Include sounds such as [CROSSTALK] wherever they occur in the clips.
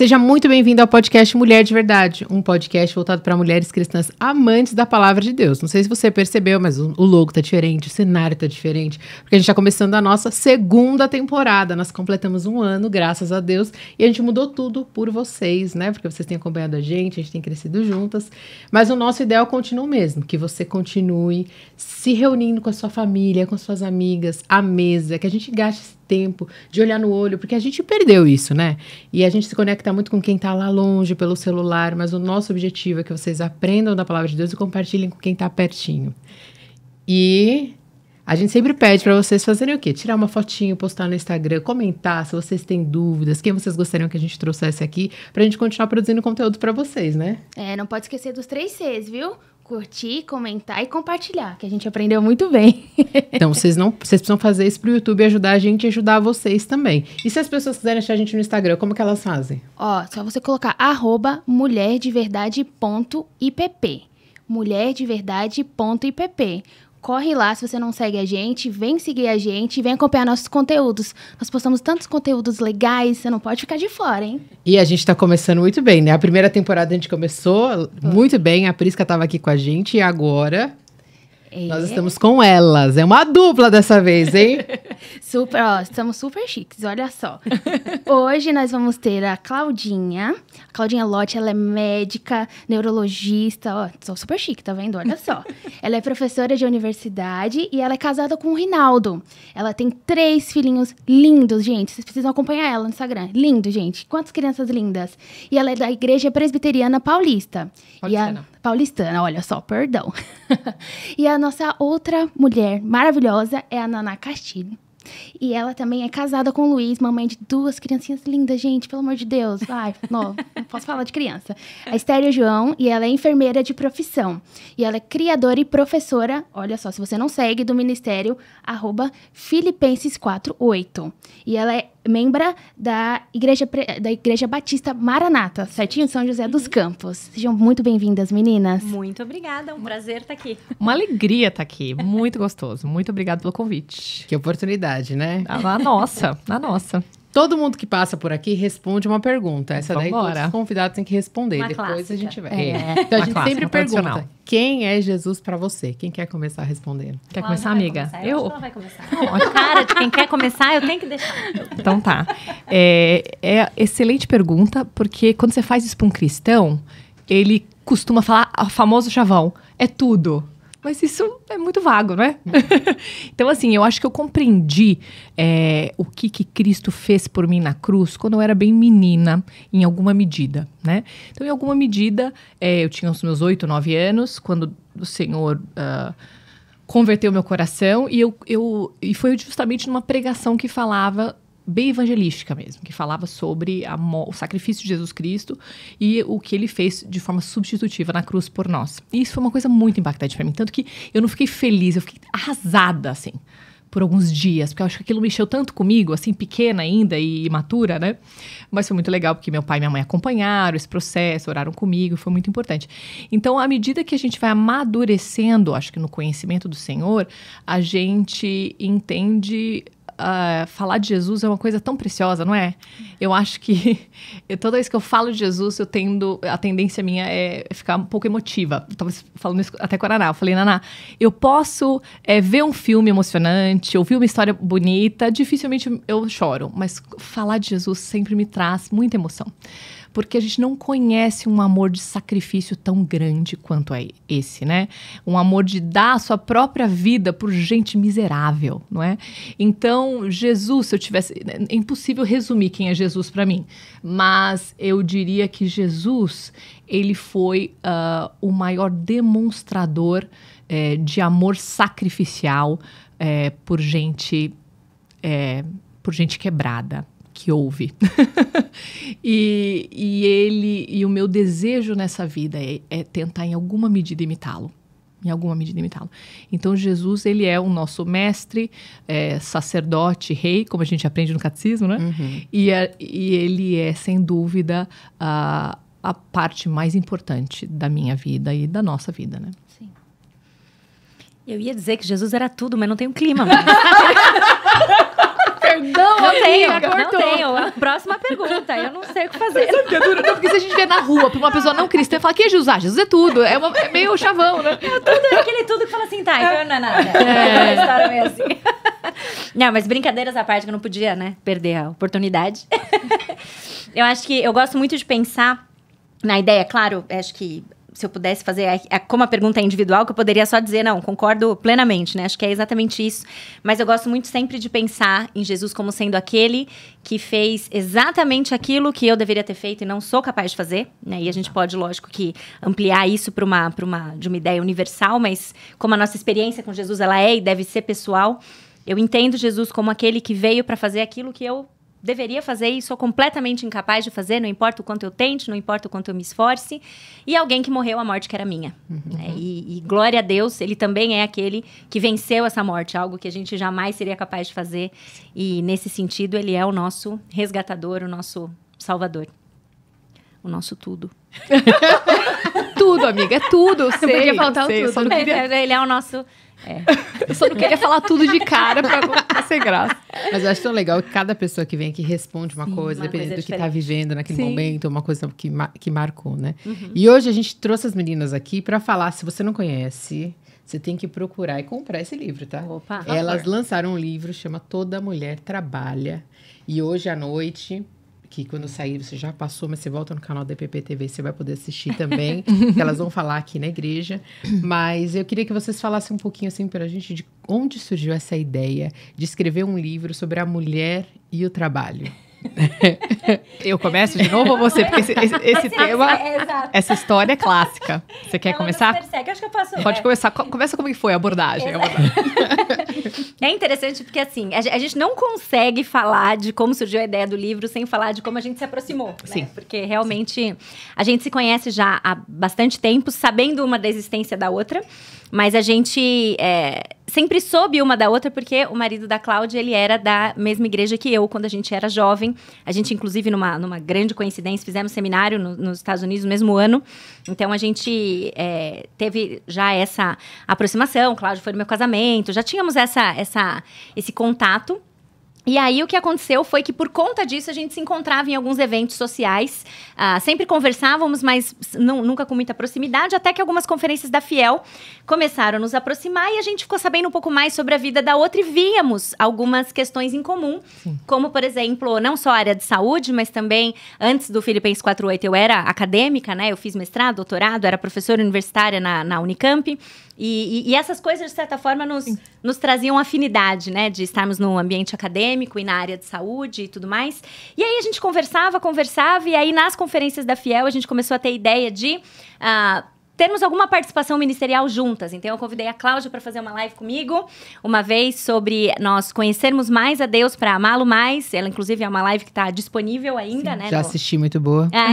Seja muito bem-vindo ao podcast Mulher de Verdade, um podcast voltado para mulheres cristãs amantes da palavra de Deus. Não sei se você percebeu, mas o logo tá diferente, o cenário tá diferente, porque a gente está começando a nossa segunda temporada. Nós completamos um ano, graças a Deus, e a gente mudou tudo por vocês, né? Porque vocês têm acompanhado a gente, a gente tem crescido juntas. Mas o nosso ideal continua o mesmo, que você continue se reunindo com a sua família, com suas amigas, à mesa, que a gente gaste esse tempo, de olhar no olho, porque a gente perdeu isso, né? E a gente se conecta muito com quem está lá longe, pelo celular, mas o nosso objetivo é que vocês aprendam da palavra de Deus e compartilhem com quem está pertinho. E a gente sempre pede para vocês fazerem o quê? Tirar uma fotinho, postar no Instagram, comentar se vocês têm dúvidas, quem vocês gostariam que a gente trouxesse aqui, para a gente continuar produzindo conteúdo para vocês, né? É, não pode esquecer dos três Cs, viu? curtir, comentar e compartilhar, que a gente aprendeu muito bem. [LAUGHS] então, vocês não, vocês precisam fazer isso pro YouTube ajudar a gente e ajudar vocês também. E se as pessoas quiserem achar a gente no Instagram, como que elas fazem? Ó, só você colocar arroba mulherdeverdade.ipp mulherdeverdade.ipp corre lá se você não segue a gente, vem seguir a gente, vem acompanhar nossos conteúdos. Nós postamos tantos conteúdos legais, você não pode ficar de fora, hein? E a gente tá começando muito bem, né? A primeira temporada a gente começou muito bem, a Prisca tava aqui com a gente e agora é. Nós estamos com elas. É uma dupla dessa vez, hein? [LAUGHS] super, ó, estamos super chiques, olha só. [LAUGHS] Hoje nós vamos ter a Claudinha. A Claudinha Lotti, ela é médica, neurologista, ó, sou super chique, tá vendo? Olha só. [LAUGHS] ela é professora de universidade e ela é casada com o Rinaldo. Ela tem três filhinhos lindos, gente. Vocês precisam acompanhar ela no Instagram. Lindo, gente. Quantas crianças lindas. E ela é da Igreja Presbiteriana Paulista. E a paulistana, olha só, perdão. [LAUGHS] e a nossa outra mulher maravilhosa é a Naná Castilho. E ela também é casada com o Luiz, mamãe de duas criancinhas lindas, gente, pelo amor de Deus. Ai, [LAUGHS] não, não posso falar de criança. A Estéria João, e ela é enfermeira de profissão. E ela é criadora e professora, olha só, se você não segue, do Ministério, arroba Filipenses48. E ela é membra da Igreja, da Igreja Batista Maranata, certinho? São José dos uhum. Campos. Sejam muito bem-vindas, meninas. Muito obrigada, é um prazer estar tá aqui. [LAUGHS] Uma alegria estar tá aqui, muito gostoso. Muito obrigada pelo convite. Que oportunidade, né? a nossa, a nossa. Todo mundo que passa por aqui responde uma pergunta. Essa daí todos os convidados têm que responder. Uma Depois clássica. a gente vai. É. Então a gente sempre pergunta: quem é Jesus para você? Quem quer começar respondendo? Quer ela começar, amiga? Começar. Eu, eu acho que vai começar. cara de quem quer começar, eu tenho que deixar. Então tá. É, é excelente pergunta, porque quando você faz isso para um cristão, ele costuma falar o famoso chavão: é tudo. Mas isso é muito vago, né? [LAUGHS] então, assim, eu acho que eu compreendi é, o que, que Cristo fez por mim na cruz quando eu era bem menina, em alguma medida, né? Então, em alguma medida, é, eu tinha os meus oito, nove anos, quando o Senhor. Uh, converteu meu coração e eu, eu e foi justamente numa pregação que falava bem evangelística mesmo, que falava sobre a, o sacrifício de Jesus Cristo e o que ele fez de forma substitutiva na cruz por nós. E isso foi uma coisa muito impactante para mim, tanto que eu não fiquei feliz, eu fiquei arrasada assim por alguns dias, porque eu acho que aquilo mexeu tanto comigo, assim, pequena ainda e imatura, né? Mas foi muito legal, porque meu pai e minha mãe acompanharam esse processo, oraram comigo, foi muito importante. Então, à medida que a gente vai amadurecendo, acho que no conhecimento do Senhor, a gente entende uh, falar de Jesus é uma coisa tão preciosa, não é? Eu acho que [LAUGHS] toda vez que eu falo de Jesus, eu tendo. A tendência minha é ficar um pouco emotiva. Eu tava falando isso até com a Naná. Eu falei, Naná, eu posso é, ver um filme emocionante, ouvir uma história bonita, dificilmente eu choro, mas falar de Jesus sempre me traz muita emoção porque a gente não conhece um amor de sacrifício tão grande quanto é esse, né? Um amor de dar a sua própria vida por gente miserável, não é? Então, Jesus, se eu tivesse. Né, é impossível resumir quem é Jesus para mim, mas eu diria que Jesus, ele foi uh, o maior demonstrador eh, de amor sacrificial eh, por gente. Eh, por gente quebrada que houve. [LAUGHS] e, e ele e o meu desejo nessa vida é, é tentar em alguma medida imitá-lo em alguma medida imitá-lo. Então Jesus ele é o nosso mestre, é, sacerdote, rei, como a gente aprende no catecismo, né? Uhum. E, é, e, ele é sem dúvida a, a parte mais importante da minha vida e da nossa vida, né? Sim. Eu ia dizer que Jesus era tudo, mas não tem um clima. Né? [LAUGHS] Perdão, não tenho, não tenho. A próxima pergunta, eu não sei o que fazer. Sabe que é duro? Não, porque se a gente vê na rua pra uma pessoa não cristã, fala, que é Jesus? Ah, Jesus é tudo. É, uma, é meio chavão, né? É tudo, é aquele tudo que fala assim, tá, então não é nada. É. é história meio assim. Não, mas brincadeiras à parte, que eu não podia, né, perder a oportunidade. [LAUGHS] eu acho que eu gosto muito de pensar na ideia, claro, acho que se eu pudesse fazer a, a, como a pergunta é individual, que eu poderia só dizer, não, concordo plenamente, né? Acho que é exatamente isso. Mas eu gosto muito sempre de pensar em Jesus como sendo aquele que fez exatamente aquilo que eu deveria ter feito e não sou capaz de fazer, né? E a gente pode, lógico, que ampliar isso para uma, uma, de uma ideia universal, mas como a nossa experiência com Jesus ela é e deve ser pessoal, eu entendo Jesus como aquele que veio para fazer aquilo que eu deveria fazer e sou completamente incapaz de fazer, não importa o quanto eu tente, não importa o quanto eu me esforce. E alguém que morreu a morte que era minha. Uhum. É, e, e, glória a Deus, ele também é aquele que venceu essa morte, algo que a gente jamais seria capaz de fazer. E nesse sentido, ele é o nosso resgatador, o nosso salvador. O nosso tudo. [LAUGHS] tudo, amiga, é tudo. Eu sei, podia faltar sei, tudo. Só queria... ele, é, ele é o nosso... É. Eu só não queria falar tudo de cara pra, pra ser graça. Mas eu acho tão legal que cada pessoa que vem aqui responde uma Sim, coisa, uma dependendo coisa do que tá vivendo naquele Sim. momento, uma coisa que, que marcou, né? Uhum. E hoje a gente trouxe as meninas aqui para falar, se você não conhece, você tem que procurar e comprar esse livro, tá? Opa, Elas lançaram um livro, chama Toda Mulher Trabalha. E hoje à noite, que quando sair você já passou, mas você volta no canal da EPP TV, você vai poder assistir também. [LAUGHS] elas vão falar aqui na igreja. Mas eu queria que vocês falassem um pouquinho assim para a gente de onde surgiu essa ideia de escrever um livro sobre a mulher e o trabalho. [LAUGHS] eu começo de novo ou você? Porque esse, esse, esse tema, é, é essa história é clássica. Você quer Ela começar? acho que eu posso. Pode é. começar. Começa como que foi a abordagem. A abordagem. [LAUGHS] é interessante porque, assim, a gente não consegue falar de como surgiu a ideia do livro sem falar de como a gente se aproximou. Né? Sim. Né? Porque realmente Sim. a gente se conhece já há bastante tempo, sabendo uma da existência da outra. Mas a gente é, sempre soube uma da outra, porque o marido da Cláudia, ele era da mesma igreja que eu, quando a gente era jovem. A gente, inclusive, numa, numa grande coincidência, fizemos seminário no, nos Estados Unidos no mesmo ano. Então, a gente é, teve já essa aproximação. Cláudio foi no meu casamento. Já tínhamos essa, essa, esse contato. E aí o que aconteceu foi que por conta disso a gente se encontrava em alguns eventos sociais, uh, sempre conversávamos, mas não, nunca com muita proximidade, até que algumas conferências da Fiel começaram a nos aproximar e a gente ficou sabendo um pouco mais sobre a vida da outra e víamos algumas questões em comum, Sim. como por exemplo, não só a área de saúde, mas também antes do Filipenses 48 eu era acadêmica, né? Eu fiz mestrado, doutorado, era professora universitária na, na Unicamp. E, e, essas coisas, de certa forma, nos, nos traziam afinidade, né? De estarmos num ambiente acadêmico acadêmico e na área de saúde e tudo mais. E aí a gente conversava, conversava, e aí nas conferências da Fiel a gente começou a ter ideia de. Uh, termos alguma participação ministerial juntas. Então, eu convidei a Cláudia para fazer uma live comigo, uma vez sobre nós conhecermos mais a Deus para amá-lo mais. Ela, inclusive, é uma live que está disponível ainda, Sim, né? Já no... assisti, muito boa. É.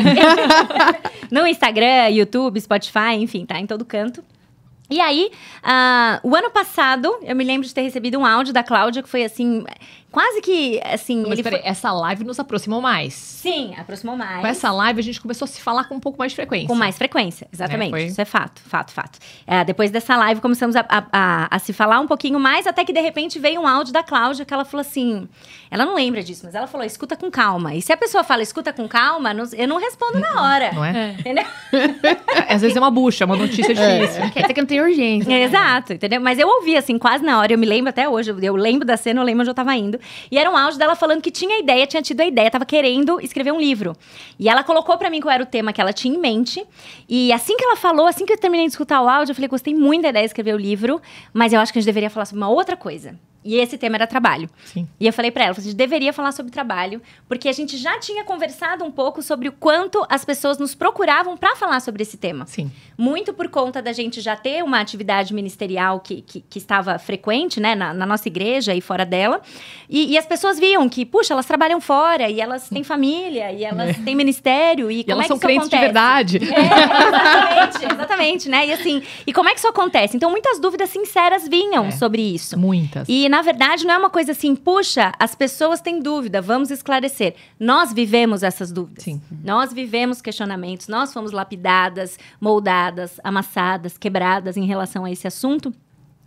[LAUGHS] no Instagram, YouTube, Spotify, enfim, tá em todo canto. E aí, uh, o ano passado, eu me lembro de ter recebido um áudio da Cláudia que foi assim: Quase que, assim. Mas peraí, foi... essa live nos aproximou mais. Sim, aproximou mais. Com essa live a gente começou a se falar com um pouco mais de frequência. Com mais frequência, exatamente. É, foi... Isso é fato, fato, fato. É, depois dessa live começamos a, a, a, a, se falar um pouquinho mais, até que de repente veio um áudio da Cláudia que ela falou assim. Ela não lembra disso, mas ela falou: escuta com calma. E se a pessoa fala escuta com calma, não, eu não respondo na hora. Não é? é. Entendeu? [LAUGHS] Às vezes é uma bucha, uma notícia é. difícil. É. Quer que não tem urgência. Né? Exato, entendeu? Mas eu ouvi assim, quase na hora, eu me lembro até hoje, eu lembro da cena, eu lembro onde eu tava indo falando. E era um áudio dela falando que tinha ideia, tinha tido a ideia, tava querendo escrever um livro. E ela colocou para mim qual era o tema que ela tinha em mente. E assim que ela falou, assim que eu terminei de escutar o áudio, eu falei: gostei muito da ideia de escrever o livro, mas eu acho que a gente deveria falar sobre uma outra coisa. E esse tema era trabalho. Sim. E eu falei para ela, assim, a gente deveria falar sobre trabalho, porque a gente já tinha conversado um pouco sobre o quanto as pessoas nos procuravam para falar sobre esse tema. Sim. Muito por conta da gente já ter uma atividade ministerial que, que, que estava frequente, né, na, na, nossa igreja e fora dela. E, e, as pessoas viam que, puxa, elas trabalham fora, e elas têm família, e elas é. têm ministério, e, e como é que isso acontece? de verdade. É, exatamente, exatamente, né? E assim, e como é que isso acontece? Então, muitas dúvidas sinceras vinham é. sobre isso. Muitas. E na na verdade, não é uma coisa assim, puxa, as pessoas têm dúvida, vamos esclarecer. Nós vivemos essas dúvidas. Sim. Nós vivemos questionamentos, nós fomos lapidadas, moldadas, amassadas, quebradas em relação a esse assunto.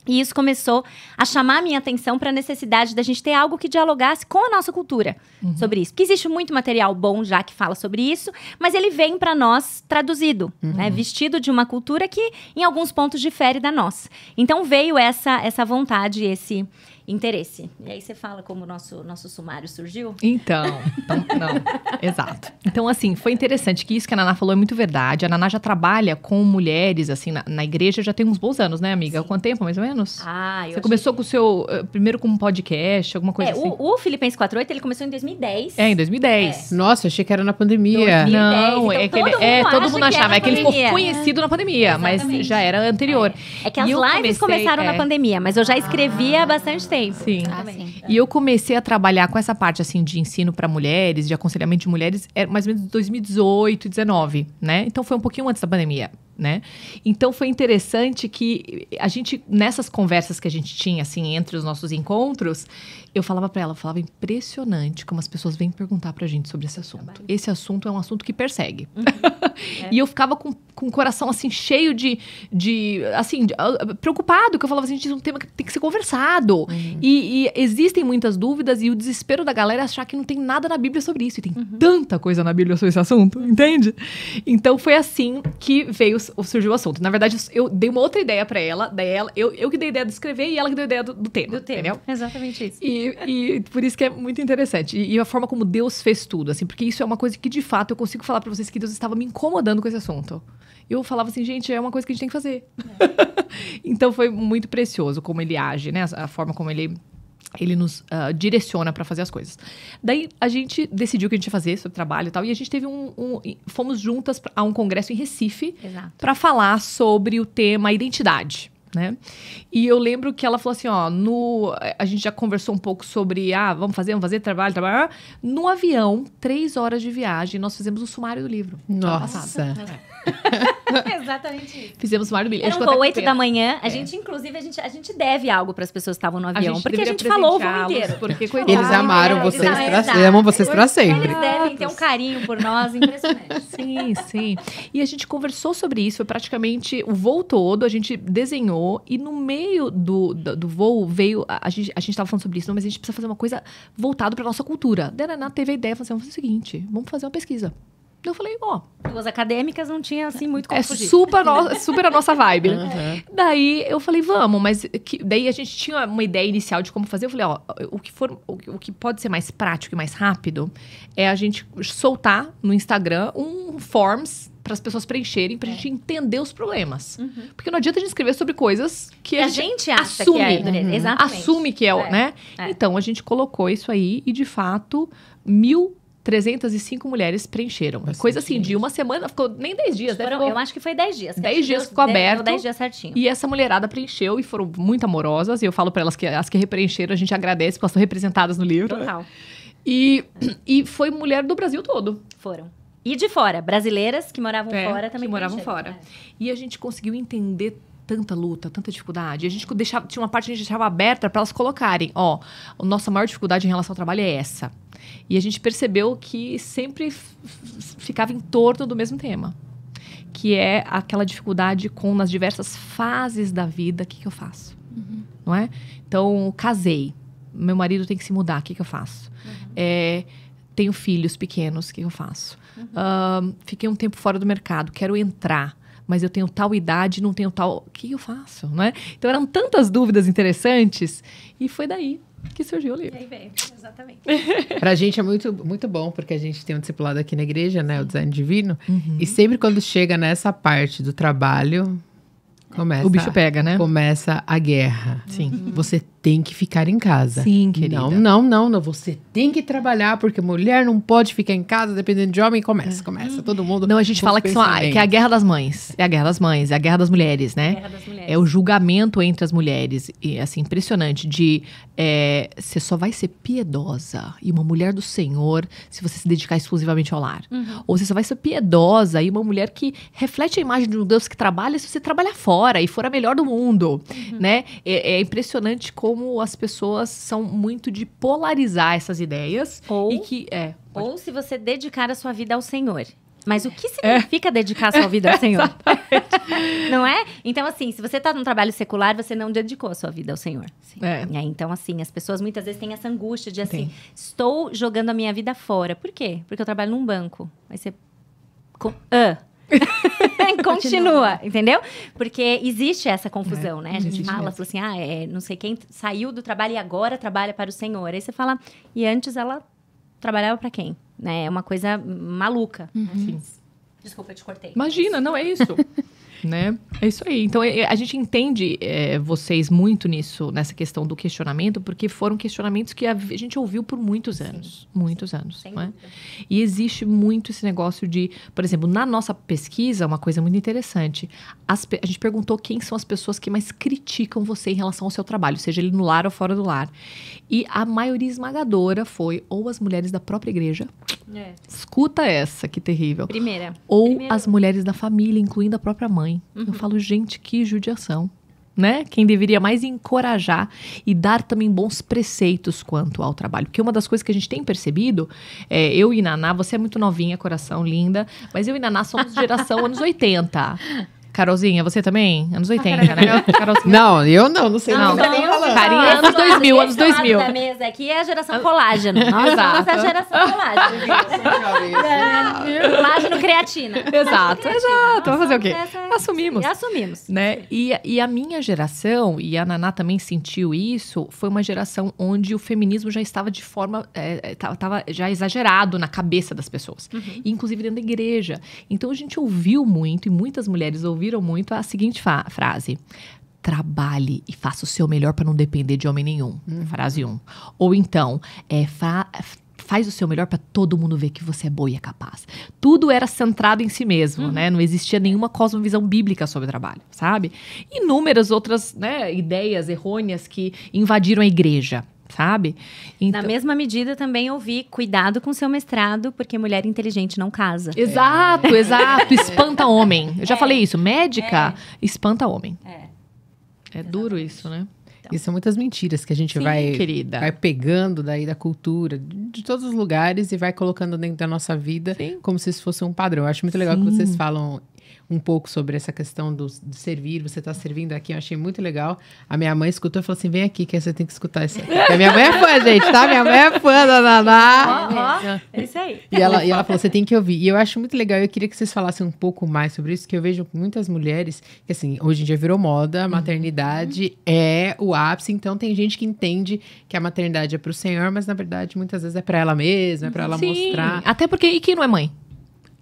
E isso começou a chamar a minha atenção para a necessidade da gente ter algo que dialogasse com a nossa cultura uhum. sobre isso. Porque existe muito material bom já que fala sobre isso, mas ele vem para nós traduzido, uhum. né? vestido de uma cultura que em alguns pontos difere da nossa. Então veio essa essa vontade, esse interesse. E aí você fala como o nosso, nosso sumário surgiu? Então, então não, [LAUGHS] exato. Então, assim, foi interessante que isso que a Naná falou é muito verdade. A Naná já trabalha com mulheres, assim, na, na igreja já tem uns bons anos, né, amiga? Sim. Quanto tempo, mais ou menos? Ah, eu Você começou com o seu, eh, primeiro com um podcast, alguma coisa é, assim? O, o 48, ele começou em 2010. É, em 2010. É. Nossa, achei que era na pandemia. 2010, não, então é que ele, é, todo mundo achava, é que ele ficou conhecido na pandemia, mas já era anterior. É, é que as lives comecei, começaram na é. pandemia, mas eu já escrevia ah. bastante tempo tempo. Ah, sim. Tá e eu comecei a trabalhar com essa parte assim de ensino para mulheres, de aconselhamento de mulheres, era é mais ou menos 2018, 19, né? Então foi um pouquinho antes da pandemia. Né? Então foi interessante que a gente nessas conversas que a gente tinha assim entre os nossos encontros, eu falava para ela, eu falava impressionante como as pessoas vêm perguntar pra gente sobre esse assunto. Esse assunto é um assunto que persegue. Uhum. É. [LAUGHS] e eu ficava com com o coração assim cheio de, de assim, de, uh, preocupado, que eu falava assim, gente, é um tema que tem que ser conversado. Uhum. E, e, existem muitas dúvidas e o desespero da galera é achar que não tem nada na Bíblia sobre isso. E tem uhum. tanta coisa na Bíblia sobre esse assunto, uhum. entende? Então foi assim que veio surgiu o assunto. Na verdade, eu dei uma outra ideia para ela, dela eu, eu que dei a ideia de escrever e ela que deu a ideia do, do tema. Do tema. Entendeu? Exatamente isso. E, e, por isso que é muito interessante. E, e, a forma como Deus fez tudo, assim, porque isso é uma coisa que de fato eu consigo falar para vocês que Deus estava me incomodando com esse assunto eu falava assim, gente, é uma coisa que a gente tem que fazer. É. [LAUGHS] então foi muito precioso como ele age, né? A forma como ele ele nos uh, direciona para fazer as coisas. Daí a gente decidiu o que a gente ia fazer sobre trabalho e tal, e a gente teve um, um fomos juntas a um congresso em Recife para falar sobre o tema identidade. Né? E eu lembro que ela falou assim, ó, no, a gente já conversou um pouco sobre, ah, vamos fazer, vamos fazer, trabalho, trabalho. No avião, três horas de viagem, nós fizemos o sumário do livro. Nossa! [LAUGHS] Exatamente isso. Fizemos maravilha. Era um voo 8 da manhã. A é. gente, inclusive, a gente, a gente deve algo para as pessoas que estavam no avião. A porque a gente falou o voo inteiro. Porque, eles amaram vocês, pra, amam vocês para sempre. Eles devem ter um carinho por nós impressionante. sim, sim. E a gente conversou sobre isso. Foi praticamente o voo todo. A gente desenhou. E no meio do, do, do voo veio... A, a gente, a gente tava falando sobre isso, não, mas a gente precisa fazer uma coisa voltada para nossa cultura. Daí a Naná teve a ideia. Falou assim, vamos fazer o seguinte. Vamos fazer uma pesquisa. Eu falei, ó. Oh, As acadêmicas não tinha assim muito como É fugir. super, no, [LAUGHS] super a nossa vibe, Uhum. Daí eu falei, vamos, mas que, daí a gente tinha uma ideia inicial de como fazer. Eu falei, ó, o que for, o, que pode ser mais prático e mais rápido é a gente soltar no Instagram um forms para as pessoas preencherem, para a é. gente entender os problemas. Uhum. Porque não adianta a gente escrever sobre coisas que, que a, gente, assume, que é, né? uhum. assume que é, é. né? É. Então a gente colocou isso aí e de fato mil 305 mulheres preencheram. Bastante Coisa assim, de uma semana, ficou nem 10 dias, né? Foram, eu acho que foi 10 dias. 10 dias ficou deu, aberto. 10 dias certinho. E essa mulherada preencheu e foram muito amorosas. E eu falo para elas que as que repreencheram, a gente agradece, porque elas estão representadas no livro. Né? Total. E, e foi mulher do Brasil todo. Foram. E de fora, brasileiras que moravam é, fora também. Que moravam fora. É. E a gente conseguiu entender tanta luta, tanta dificuldade. A gente deixava, tinha uma parte que a gente deixava aberta para elas colocarem, ó, a nossa maior dificuldade em relação ao trabalho é essa. E a gente percebeu que sempre ficava em torno do mesmo tema, que é aquela dificuldade com nas diversas fases da vida, o que, que eu faço, uhum. não é? Então, casei, meu marido tem que se mudar, o que, que eu faço? Uhum. É, tenho filhos pequenos, o que, que eu faço? Uhum. Uh, fiquei um tempo fora do mercado, quero entrar mas eu tenho tal idade, não tenho tal. O que eu faço? é? Então eram tantas dúvidas interessantes e foi daí que surgiu o livro. E aí veio, exatamente. [LAUGHS] pra gente é muito, muito bom, porque a gente tem um discipulado aqui na igreja, né? Sim. O design divino. Uhum. E sempre quando chega nessa parte do trabalho, começa. O bicho pega, né? Começa a guerra. Sim. Você tem que ficar em casa. Sim, querida. Não, não, não, Você tem que trabalhar, porque mulher não pode ficar em casa dependendo de homem. Começa, é. começa. Todo mundo. Não, a gente fala que, são, que, é a guerra das mães. É a guerra das mães, é a guerra das mulheres, né? É guerra das mulheres. É o julgamento entre as mulheres. E, assim, impressionante. De é, você só vai ser piedosa e uma mulher do Senhor se você se dedicar exclusivamente ao lar. Uhum. Ou você só vai ser piedosa e uma mulher que reflete a imagem de um Deus que trabalha se você trabalhar fora e for a melhor do mundo, uhum. né? É, é impressionante como como as pessoas são muito de polarizar essas ideias. Ou, e que, é, pode... ou se você dedicar a sua vida ao Senhor. Mas o que [LAUGHS] é. significa é. dedicar a sua vida ao Senhor? [LAUGHS] não é? Então, assim, se você está num trabalho secular, você não dedicou a sua vida ao Senhor. É. é. Né? então, assim, as pessoas muitas vezes têm essa angústia de assim, estou jogando a minha vida fora. Por quê? Porque eu trabalho num banco. Vai ser. Com... [LAUGHS] Continua, entendeu? Porque existe essa confusão, é, né? A gente fala assim, ah, é, não sei quem saiu do trabalho e agora trabalha para o Senhor. Aí você fala, e antes ela trabalhava para quem? Né? É uma coisa maluca. Uhum. Desculpa, eu te cortei. Imagina, não é isso. [LAUGHS] né? É isso aí. Então é, é, a gente entende é, vocês muito nisso, nessa questão do questionamento, porque foram questionamentos que a gente ouviu por muitos anos. Sim. Muitos anos. Não é? E existe muito esse negócio de, por exemplo, na nossa pesquisa, uma coisa muito interessante. As, a gente perguntou quem são as pessoas que mais criticam você em relação ao seu trabalho, seja ele no lar ou fora do lar. E a maioria esmagadora foi ou as mulheres da própria igreja. É. Escuta essa, que terrível. Primeira. Ou as mulheres da família, incluindo a própria mãe mãe. Uhum. Eu falo, gente, que judiação. Né? Quem deveria mais encorajar e dar também bons preceitos quanto ao trabalho. Porque uma das coisas que a gente tem percebido, é, eu e Naná, você é muito novinha, coração linda, mas eu e Naná somos geração [LAUGHS] anos 80. Carolzinha, você também? Anos 80, né? Não, eu não, não sei não. não. não. Carinha anos 2000, anos 2000. A mesa aqui é a geração colágeno. Nós somos a geração colágeno. colágeno creatina. Exato, exato. Vamos fazer o quê? Assumimos. Assumimos. Né? E, e a minha geração, e a Naná também sentiu isso, foi uma geração onde o feminismo já estava de forma... Estava já exagerado na cabeça das pessoas. Inclusive dentro da igreja. Então a gente ouviu muito, e muitas mulheres ouviram ouviram muito a seguinte frase: trabalhe e faça o seu melhor para não depender de homem nenhum. Uhum. Frase 1. Um. Ou então, é, fa faz o seu melhor para todo mundo ver que você é boa e é capaz. Tudo era centrado em si mesmo, uhum. né? Não existia nenhuma cosmovisão bíblica sobre o trabalho, sabe? Inúmeras outras né, ideias errôneas que invadiram a igreja sabe? Então... Na mesma medida, também ouvi cuidado com seu mestrado, porque mulher inteligente não casa. Exato, é. exato. Espanta homem. Eu já é. falei isso. Médica é. espanta homem. É. É Exatamente. duro isso, né? Então. E são é muitas mentiras que a gente Sim, vai, querida. vai pegando daí da cultura, de todos os lugares, e vai colocando dentro da nossa vida Sim. como se isso fosse um padrão. Eu acho muito legal Sim. que vocês falam um pouco sobre essa questão do, de servir. Você está servindo aqui, eu achei muito legal. A minha mãe escutou e falou assim: vem aqui que você tem que escutar isso. Aqui. A minha mãe é fã, gente, tá? Minha mãe é fã da Naná. É isso aí. E ela, e ela falou: você tem que ouvir. E eu acho muito legal. Eu queria que vocês falassem um pouco mais sobre isso, que eu vejo muitas mulheres que, assim, hoje em dia virou moda, a uhum. maternidade uhum. é o ápice. Então, tem gente que entende que a maternidade é para o Senhor, mas na verdade, muitas vezes é para ela mesma, é para ela Sim. mostrar. Até porque, e quem não é mãe?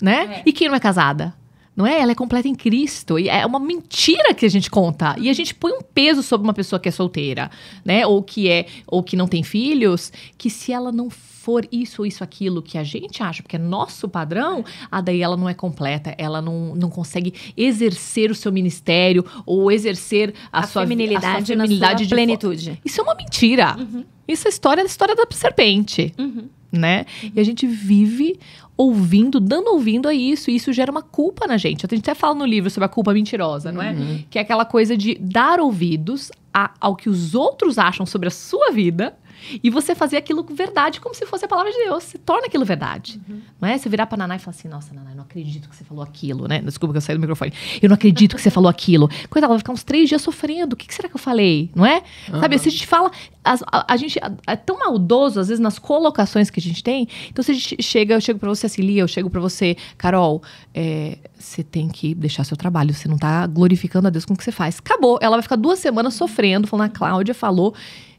Né? É. E quem não é casada? não é? Ela é completa em Cristo. E é uma mentira que a gente conta. E a gente põe um peso sobre uma pessoa que é solteira, né? Ou que é, ou que não tem filhos, que se ela não for isso ou isso, aquilo que a gente acha, porque é nosso padrão, a daí ela não é completa, ela não, não consegue exercer o seu ministério ou exercer a, a sua feminilidade, a sua feminilidade sua plenitude. Isso é uma mentira. Uhum. Isso é a história da história da serpente, uhum. né? Uhum. E a gente vive ouvindo, dando ouvindo a isso. E isso gera uma culpa na gente. A gente até fala no livro sobre a culpa mentirosa, não é? Uhum. Que é aquela coisa de dar ouvidos a, ao que os outros acham sobre a sua vida e você fazer aquilo verdade, como se fosse a palavra de Deus. Você torna aquilo verdade. Uhum. Não é? Você virar pra Naná e falar assim, nossa, Naná, eu não acredito que você falou aquilo, né? Desculpa que eu saí do microfone. Eu não acredito que você falou aquilo. Coisa, ela vai ficar uns três dias sofrendo. O que, que será que eu falei? Não é? Uhum. Sabe, se a gente fala... a, a, gente é tão maldoso, às vezes, nas colocações que a gente tem. Então, se a gente chega, eu chego pra você, assim, Lia, eu chego pra você, Carol, é, você tem que deixar seu trabalho. Você não tá glorificando a Deus com o que você faz. Acabou. Ela vai ficar duas semanas sofrendo, falando, a Cláudia falou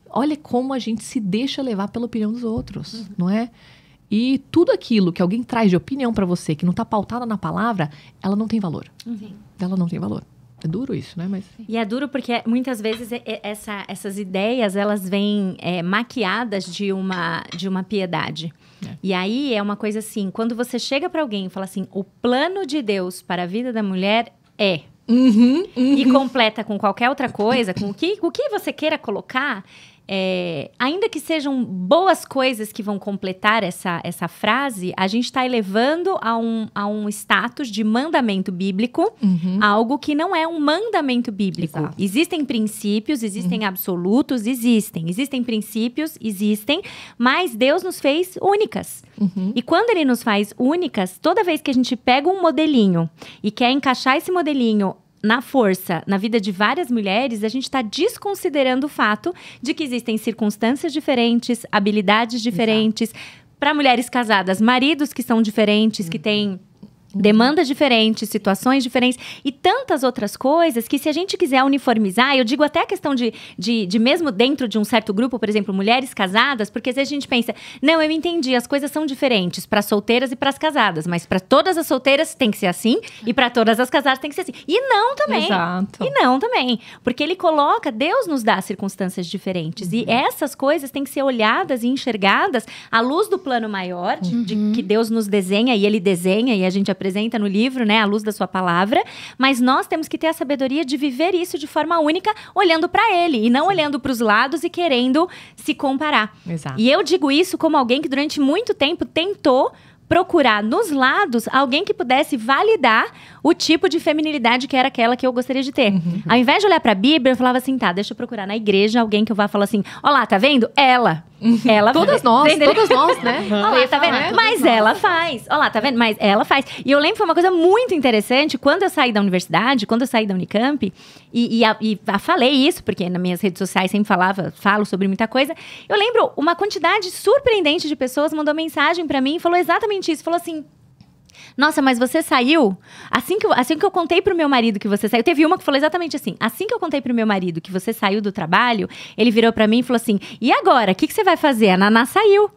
Olha como a gente se deixa levar pela opinião dos outros, uhum. não é? E tudo aquilo que alguém traz de opinião para você que não está pautada na palavra, ela não tem valor. Uhum. Ela não tem valor. É duro isso, né? Mas... E é duro porque muitas vezes essa, essas ideias elas vêm é, maquiadas de uma, de uma piedade. É. E aí é uma coisa assim, quando você chega para alguém e fala assim, o plano de Deus para a vida da mulher é. Uhum, uhum. E completa com qualquer outra coisa, com o que, o que você queira colocar, é, ainda que sejam boas coisas que vão completar essa, essa frase, a gente está elevando a um, a um status de mandamento bíblico, uhum. algo que não é um mandamento bíblico. Exato. Existem princípios, existem uhum. absolutos, existem. Existem princípios, existem, mas Deus nos fez únicas. Uhum. E quando ele nos faz únicas, toda vez que a gente pega um modelinho e quer encaixar esse modelinho na força, na vida de várias mulheres, a gente está desconsiderando o fato de que existem circunstâncias diferentes, habilidades diferentes. Para mulheres casadas, maridos que são diferentes, uhum. que têm demandas diferentes, situações diferentes e tantas outras coisas que se a gente quiser uniformizar, eu digo até a questão de, de, de, mesmo dentro de um certo grupo, por exemplo, mulheres casadas, porque às vezes a gente pensa, não, eu entendi, as coisas são diferentes para solteiras e para as casadas, mas para todas as solteiras tem que ser assim e para todas as casadas tem que ser assim. E não também. Exato. E não também, porque ele coloca, Deus nos dá circunstâncias diferentes uhum. e essas coisas têm que ser olhadas e enxergadas à luz do plano maior de, uhum. de que Deus nos desenha e ele desenha e a gente apresenta no livro, né, à luz da sua palavra, mas nós temos que ter a sabedoria de viver isso de forma única, olhando para ele e não Sim. olhando para os lados e querendo se comparar. Exato. E eu digo isso como alguém que durante muito tempo tentou procurar nos lados alguém que pudesse validar o tipo de feminilidade que era aquela que eu gostaria de ter. Uhum. Ao invés de olhar para a Bíblia, eu falava assim, tá, deixa eu procurar na igreja alguém que eu vá falar assim, ó lá, tá vendo? Ela. Uhum. Ela Todas nós, entendeu? todas nós, né? Olha [LAUGHS] tá vendo? É, Mas ela nós. faz. Olha lá, tá vendo? Mas ela faz. E eu lembro que foi uma coisa muito interessante, quando eu saí da universidade, quando eu saí da Unicamp, e, e, a, e a, falei isso, porque nas minhas redes sociais sempre falava, falo sobre muita coisa. Eu lembro, uma quantidade surpreendente de pessoas mandou mensagem para mim e falou exatamente isso. Falou assim, nossa, mas você saiu? Assim que, eu, assim que eu contei pro meu marido que você saiu, teve uma que falou exatamente assim. Assim que eu contei pro meu marido que você saiu do trabalho, ele virou para mim e falou assim: E agora? O que, que, você vai fazer? A Naná saiu.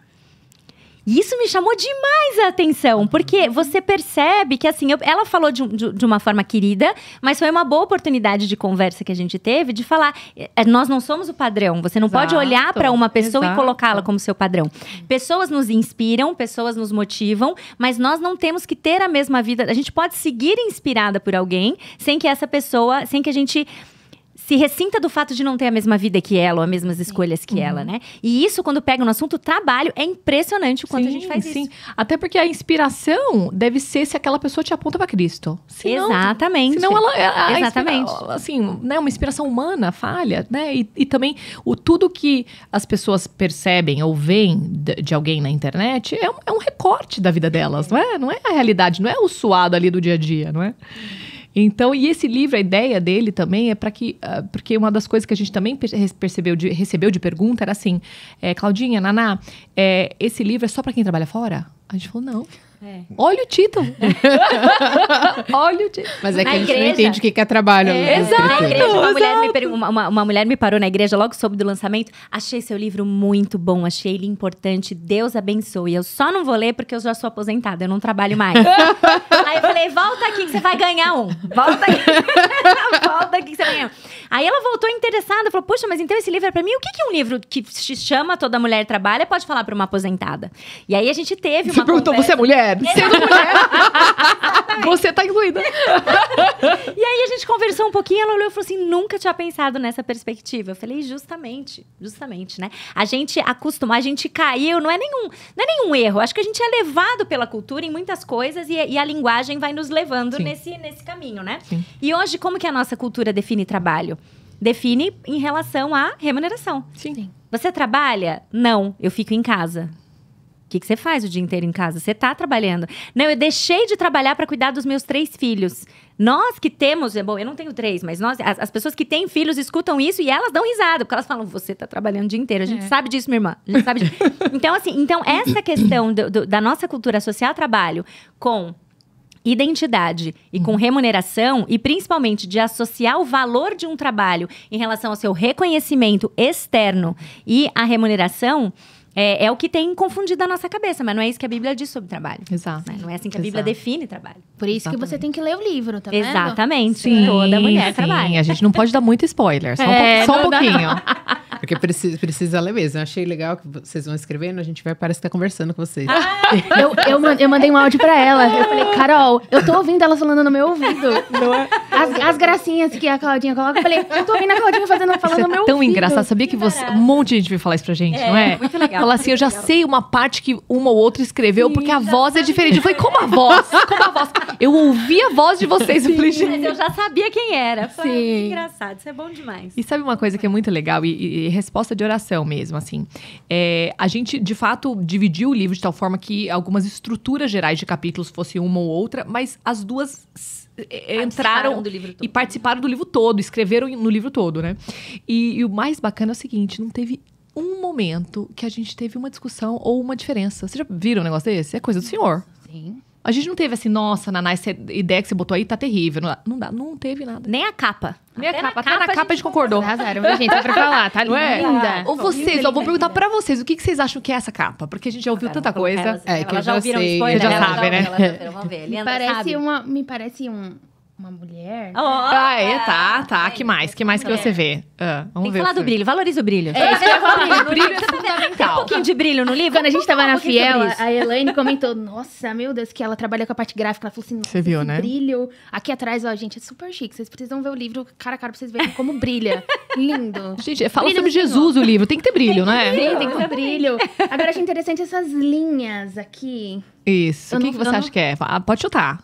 E isso me chamou demais a atenção, porque você percebe que, assim, eu, ela falou de, de, de, uma forma querida, mas foi uma boa oportunidade de conversa que a gente teve de falar: é, é, nós não somos o padrão, você não exato, pode olhar para uma pessoa exato. e colocá-la como seu padrão. Pessoas nos inspiram, pessoas nos motivam, mas nós não temos que ter a mesma vida. A gente pode seguir inspirada por alguém sem que essa pessoa, sem que a gente se ressinta do fato de não ter a mesma vida que ela, ou as mesmas escolhas que uhum. ela, né? E isso, quando pega no assunto trabalho, é impressionante o quanto sim, a gente faz sim. isso. Até porque a inspiração deve ser se aquela pessoa te aponta para Cristo. Senão, Exatamente. Senão ela. É a, a Exatamente. Inspira, assim, né, uma inspiração humana falha, né? E, e, também o, tudo que as pessoas percebem ou veem de, de alguém na internet é um, é um, recorte da vida delas, não é? Não é a realidade, não é o suado ali do dia a dia, não é? Sim. Então, e esse livro, a ideia dele também é para que. Uh, porque uma das coisas que a gente também percebeu de, recebeu de pergunta era assim: é, Claudinha, Naná, é, esse livro é só para quem trabalha fora? A gente falou, não. É. Olha o título. [LAUGHS] Olha o título. Mas é que na a gente igreja. não entende o que é trabalho. Né? É. Exato. igreja, uma, exato. Mulher me per... uma, uma, mulher me parou na igreja logo soube do lançamento. Achei seu livro muito bom, achei ele importante. Deus abençoe. Eu só não vou ler porque eu já sou aposentada, eu não trabalho mais. [LAUGHS] Aí eu falei: volta aqui que você vai ganhar um. Volta aqui. [LAUGHS] volta aqui que você vai ganhar um. Aí ela voltou interessada, falou: Poxa, mas então esse livro é pra mim? O que, que é um livro que se chama Toda Mulher Trabalha pode falar pra uma aposentada? E aí a gente teve uma. Você perguntou: conversa... Você é mulher? mulher. Sendo mulher, [LAUGHS] você tá incluída. [LAUGHS] e aí a gente conversou um pouquinho, ela olhou e falou assim: nunca tinha pensado nessa perspectiva. Eu falei, justamente, justamente, né? A gente acostuma, a gente caiu, não é nenhum, não é nenhum erro. Acho que a gente é levado pela cultura em muitas coisas e, e a linguagem vai nos levando nesse, nesse caminho, né? Sim. E hoje, como que a nossa cultura define trabalho? Define em relação à remuneração. Sim. Você trabalha? Não, eu fico em casa que, que você faz o dia inteiro em casa? Você tá trabalhando. Não, eu deixei de trabalhar para cuidar dos meus três filhos. Nós que temos, bom, eu não tenho três, mas nós, as, as, pessoas que têm filhos escutam isso e elas dão risada, porque elas falam, você tá trabalhando o dia inteiro. A gente é. sabe disso, minha irmã. A gente sabe disso. [LAUGHS] então, assim, então essa questão do, do, da nossa cultura social trabalho com identidade e com uhum. remuneração e principalmente de associar o valor de um trabalho em relação ao seu reconhecimento externo e a remuneração é, é o que tem confundido a nossa cabeça, mas não é isso que a Bíblia diz sobre trabalho. Exato. Né? Não é assim que a Bíblia Exato. define trabalho. Por isso Exatamente. que você tem que ler o livro, tá vendo? Exatamente. Sim, Toda mulher sim. trabalha. A gente não pode dar muito spoiler, só [LAUGHS] é, um, só um pouquinho. [LAUGHS] Porque precisa, precisa ler mesmo. Eu achei legal que vocês vão escrevendo, a gente vai, parece estar tá conversando com vocês. Ah, eu, eu, eu, mandei um áudio pra ela. Eu falei, Carol, eu tô ouvindo ela falando no meu ouvido. É? As, as gracinhas que a Claudinha coloca, eu falei, eu tô ouvindo a Claudinha fazendo, falando no é meu é tão ouvido. Tão engraçado. Sabia que, que você, um monte de gente veio falar isso pra gente, é, não é? Muito legal falar assim, eu já sei uma parte que uma ou outra escreveu, Sim, porque a voz sabia. é diferente. Eu falei, como a voz? Como a voz? Eu ouvi a voz de vocês. Sim, eu mas eu já sabia quem era. Foi Sim. engraçado, isso é bom demais. E sabe uma coisa que é muito legal, e, e resposta de oração mesmo, assim. É, a gente, de fato, dividiu o livro de tal forma que algumas estruturas gerais de capítulos fossem uma ou outra, mas as duas é, é, entraram e participaram do livro todo, escreveram no livro todo, né? E, e, o mais bacana é o seguinte, não teve um momento que a gente teve uma discussão ou uma diferença. Vocês já viram um negócio desse? É coisa do senhor. Sim. A gente não teve assim, nossa, Naná, essa ideia que você botou aí tá terrível. Não, dá, não teve nada. Nem a capa. Nem Até a capa. na capa a gente, a gente concordou. [LAUGHS] gente? Só pra falar, tá linda. [LAUGHS] É? linda. Ou vocês, eu vou perguntar pra vocês, o que, que vocês acham que é essa capa? Porque a gente já ouviu tanta coisa. Elas, é, que elas já ouviram sei, spoiler. Já sabe, né? Elas ver. Linda, parece uma, me parece um uma mulher. Oh, ah, é, tá, tá. É é que mais? Que mais é que você vê? Ah, vamos Tem que ver. falar do brilho, valoriza o brilho. É, isso que eu falar. brilho é Tem um pouquinho de brilho no livro? Quando a gente tava na Fiel, a Elaine comentou, nossa, meu Deus, que ela trabalha com a parte gráfica. Ela falou assim, nossa, Você viu, né? brilho. Aqui atrás, ó, gente, é super chique. Vocês precisam ver o livro cara a cara pra vocês verem como brilha. Lindo. Gente, fala Brilho sobre do Jesus o livro. Tem que ter brilho, né? Tem, tem que ter brilho. Agora, achei interessante essas linhas aqui. Isso. Eu o que, não- que você não- acha que é? Ah, pode chutar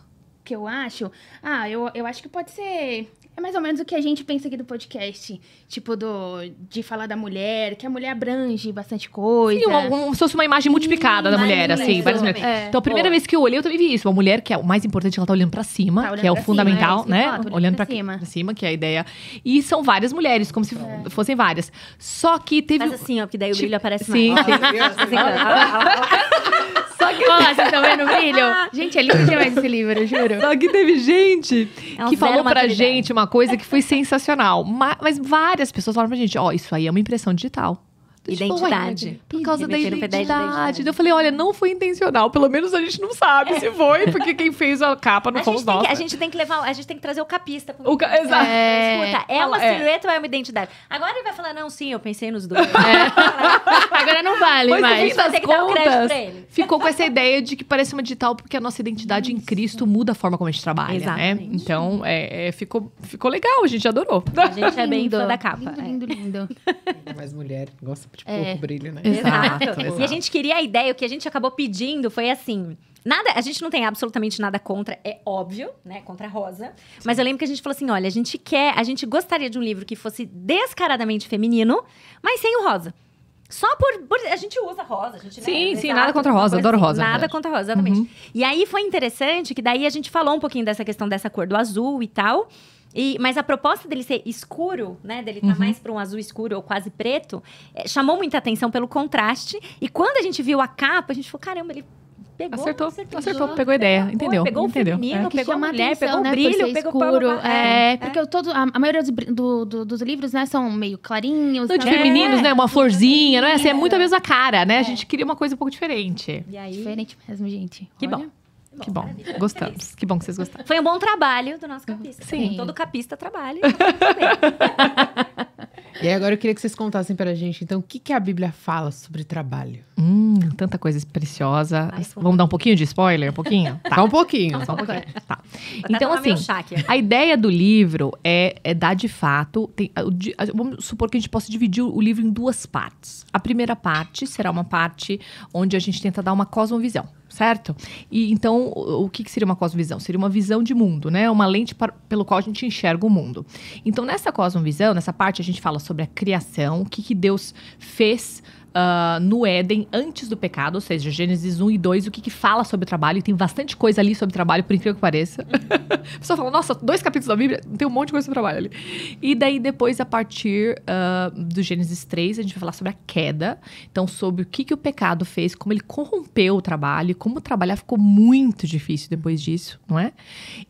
que eu acho. Ah, eu, eu acho que pode ser. É mais ou menos o que a gente pensa aqui do podcast. Tipo, do, de falar da mulher, que a mulher abrange bastante coisa. Sim, um, um, se fosse uma imagem multiplicada da mulher, assim, várias mulheres. É. Então, a primeira Pô. vez que eu olhei, eu também vi isso. Uma mulher que é o mais importante, ela tá olhando pra cima, tá olhando que é o fundamental, cima, é, né? Tá olhando, pra, pra, cima. pra, cima. que é a ideia. E são várias mulheres, como se é. fossem várias. Só que teve. Mas assim, ó, que daí o brilho aparece mais. Sim. Sim. [LAUGHS] Só que... Ó, oh, vocês estão vendo o brilho? Gente, é lindo demais esse livro, juro. Só que teve gente é um que falou pra gente uma coisa que foi sensacional. Mas várias pessoas falaram pra gente, ó, oh, isso aí é uma impressão digital. Tipo, identidade. Tipo, por causa da identidade. Eu falei, olha, não foi intencional. Pelo menos a gente não sabe é. se foi, porque quem fez a capa não a fomos nós. a né? gente tem que levar, a gente tem que trazer o capista. Pro o ca... Exato. É, é. Escuta, é, uma é. silhueta ou é uma identidade? Agora ele vai falar, não, sim, eu pensei nos dois. É. [LAUGHS] Agora não vale Mas, mais. Mas contas, um ficou com essa ideia de que parece uma digital, porque a nossa identidade Isso. em Cristo muda a forma como a gente trabalha, né? Exatamente. né? Então, é, ficou, ficou legal, a gente adorou. A gente é bem [LAUGHS] fã da capa. Lindo, lindo, lindo. [LAUGHS] Mas mulher gosta tipo, é. pouco brilho, né? Exato, [LAUGHS] exato. E a gente queria a ideia, o que a gente acabou pedindo foi assim. Nada, a gente não tem absolutamente nada contra, é óbvio, né? Contra a Rosa. Sim. Mas eu lembro que a gente falou assim: olha, a gente quer, a gente gostaria de um livro que fosse descaradamente feminino, mas sem o Rosa. Só por, por, A gente usa rosa, a gente Sim, né, sim, nada contra rosa, adoro assim, rosa. Nada contra rosa, exatamente. Uhum. E aí foi interessante que daí a gente falou um pouquinho dessa questão dessa cor do azul e tal. E, mas a proposta dele ser escuro, né? Dele estar tá uhum. mais para um azul escuro ou quase preto, é, chamou muita atenção pelo contraste. E quando a gente viu a capa, a gente falou: caramba, ele pegou. Acertou, acertou, acertou uhum. pegou a ideia. Pegou, entendeu? Pegou entendeu. o feminino, é. pegou a mulher, atenção, né, pegou né, o brilho, pegou escuro, o é, é, porque todo, a, a maioria do, do, dos livros, né, são meio clarinhos. Não, de é, femininos, né? Uma é. florzinha, não é? Assim, é uhum. muito a mesma cara, né? A é. gente queria uma coisa um pouco diferente. E aí... Diferente mesmo, gente. Que Olha. bom bom. Que bom. Maravilha. Gostamos. É que bom que vocês gostaram. Foi um bom trabalho do nosso capista. Sim. Né? Todo capista trabalha. e aí, agora eu queria que vocês contassem pra gente, então, o que, que a Bíblia fala sobre trabalho? Hum, tanta coisa preciosa. Vamos dar um pouquinho de spoiler? Um pouquinho? tá. [LAUGHS] Só um pouquinho, só um pouquinho. [LAUGHS] tá. Então, assim, a ideia do livro é, é dar de fato. Tem, vamos supor que a gente possa dividir o livro em duas partes. A primeira parte será uma parte onde a gente tenta dar uma cosmovisão certo? E então, o, o que, que, seria uma cosmovisão? Seria uma visão de mundo, né? Uma lente para, pelo qual a gente enxerga o mundo. Então, nessa cosmovisão, nessa parte a gente fala sobre a criação, o que, que Deus fez ah, no Éden, antes do pecado, ou seja, Gênesis 1 e 2, o que, que fala sobre trabalho. E tem bastante coisa ali sobre trabalho, por incrível que pareça. Uhum. [LAUGHS] a pessoa fala, nossa, dois capítulos da Bíblia, tem um monte de coisa sobre trabalho ali. E daí, depois, a partir uh, do Gênesis 3, a gente vai falar sobre a queda. Então, sobre o que, que o pecado fez, como ele corrompeu o trabalho, como trabalhar ficou muito difícil depois disso, não é?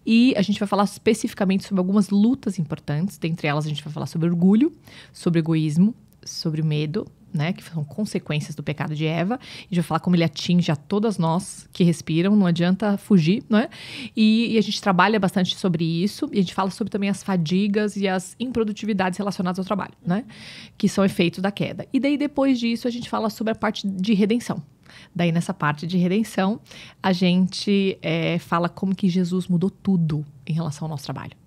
E a gente vai falar especificamente sobre algumas lutas importantes. Dentre elas, a gente vai falar sobre orgulho, sobre egoísmo, sobre medo, né, que são consequências do pecado de Eva. E vai falar como ele atinge a todas nós que respiram, não adianta fugir, né? E, e, a gente trabalha bastante sobre isso e a gente fala sobre também as fadigas e as improdutividades relacionadas ao trabalho, né? Que são efeitos da queda. E daí depois disso a gente fala sobre a parte de redenção. Daí nessa parte de redenção a gente é, fala como que Jesus mudou tudo em relação ao nosso trabalho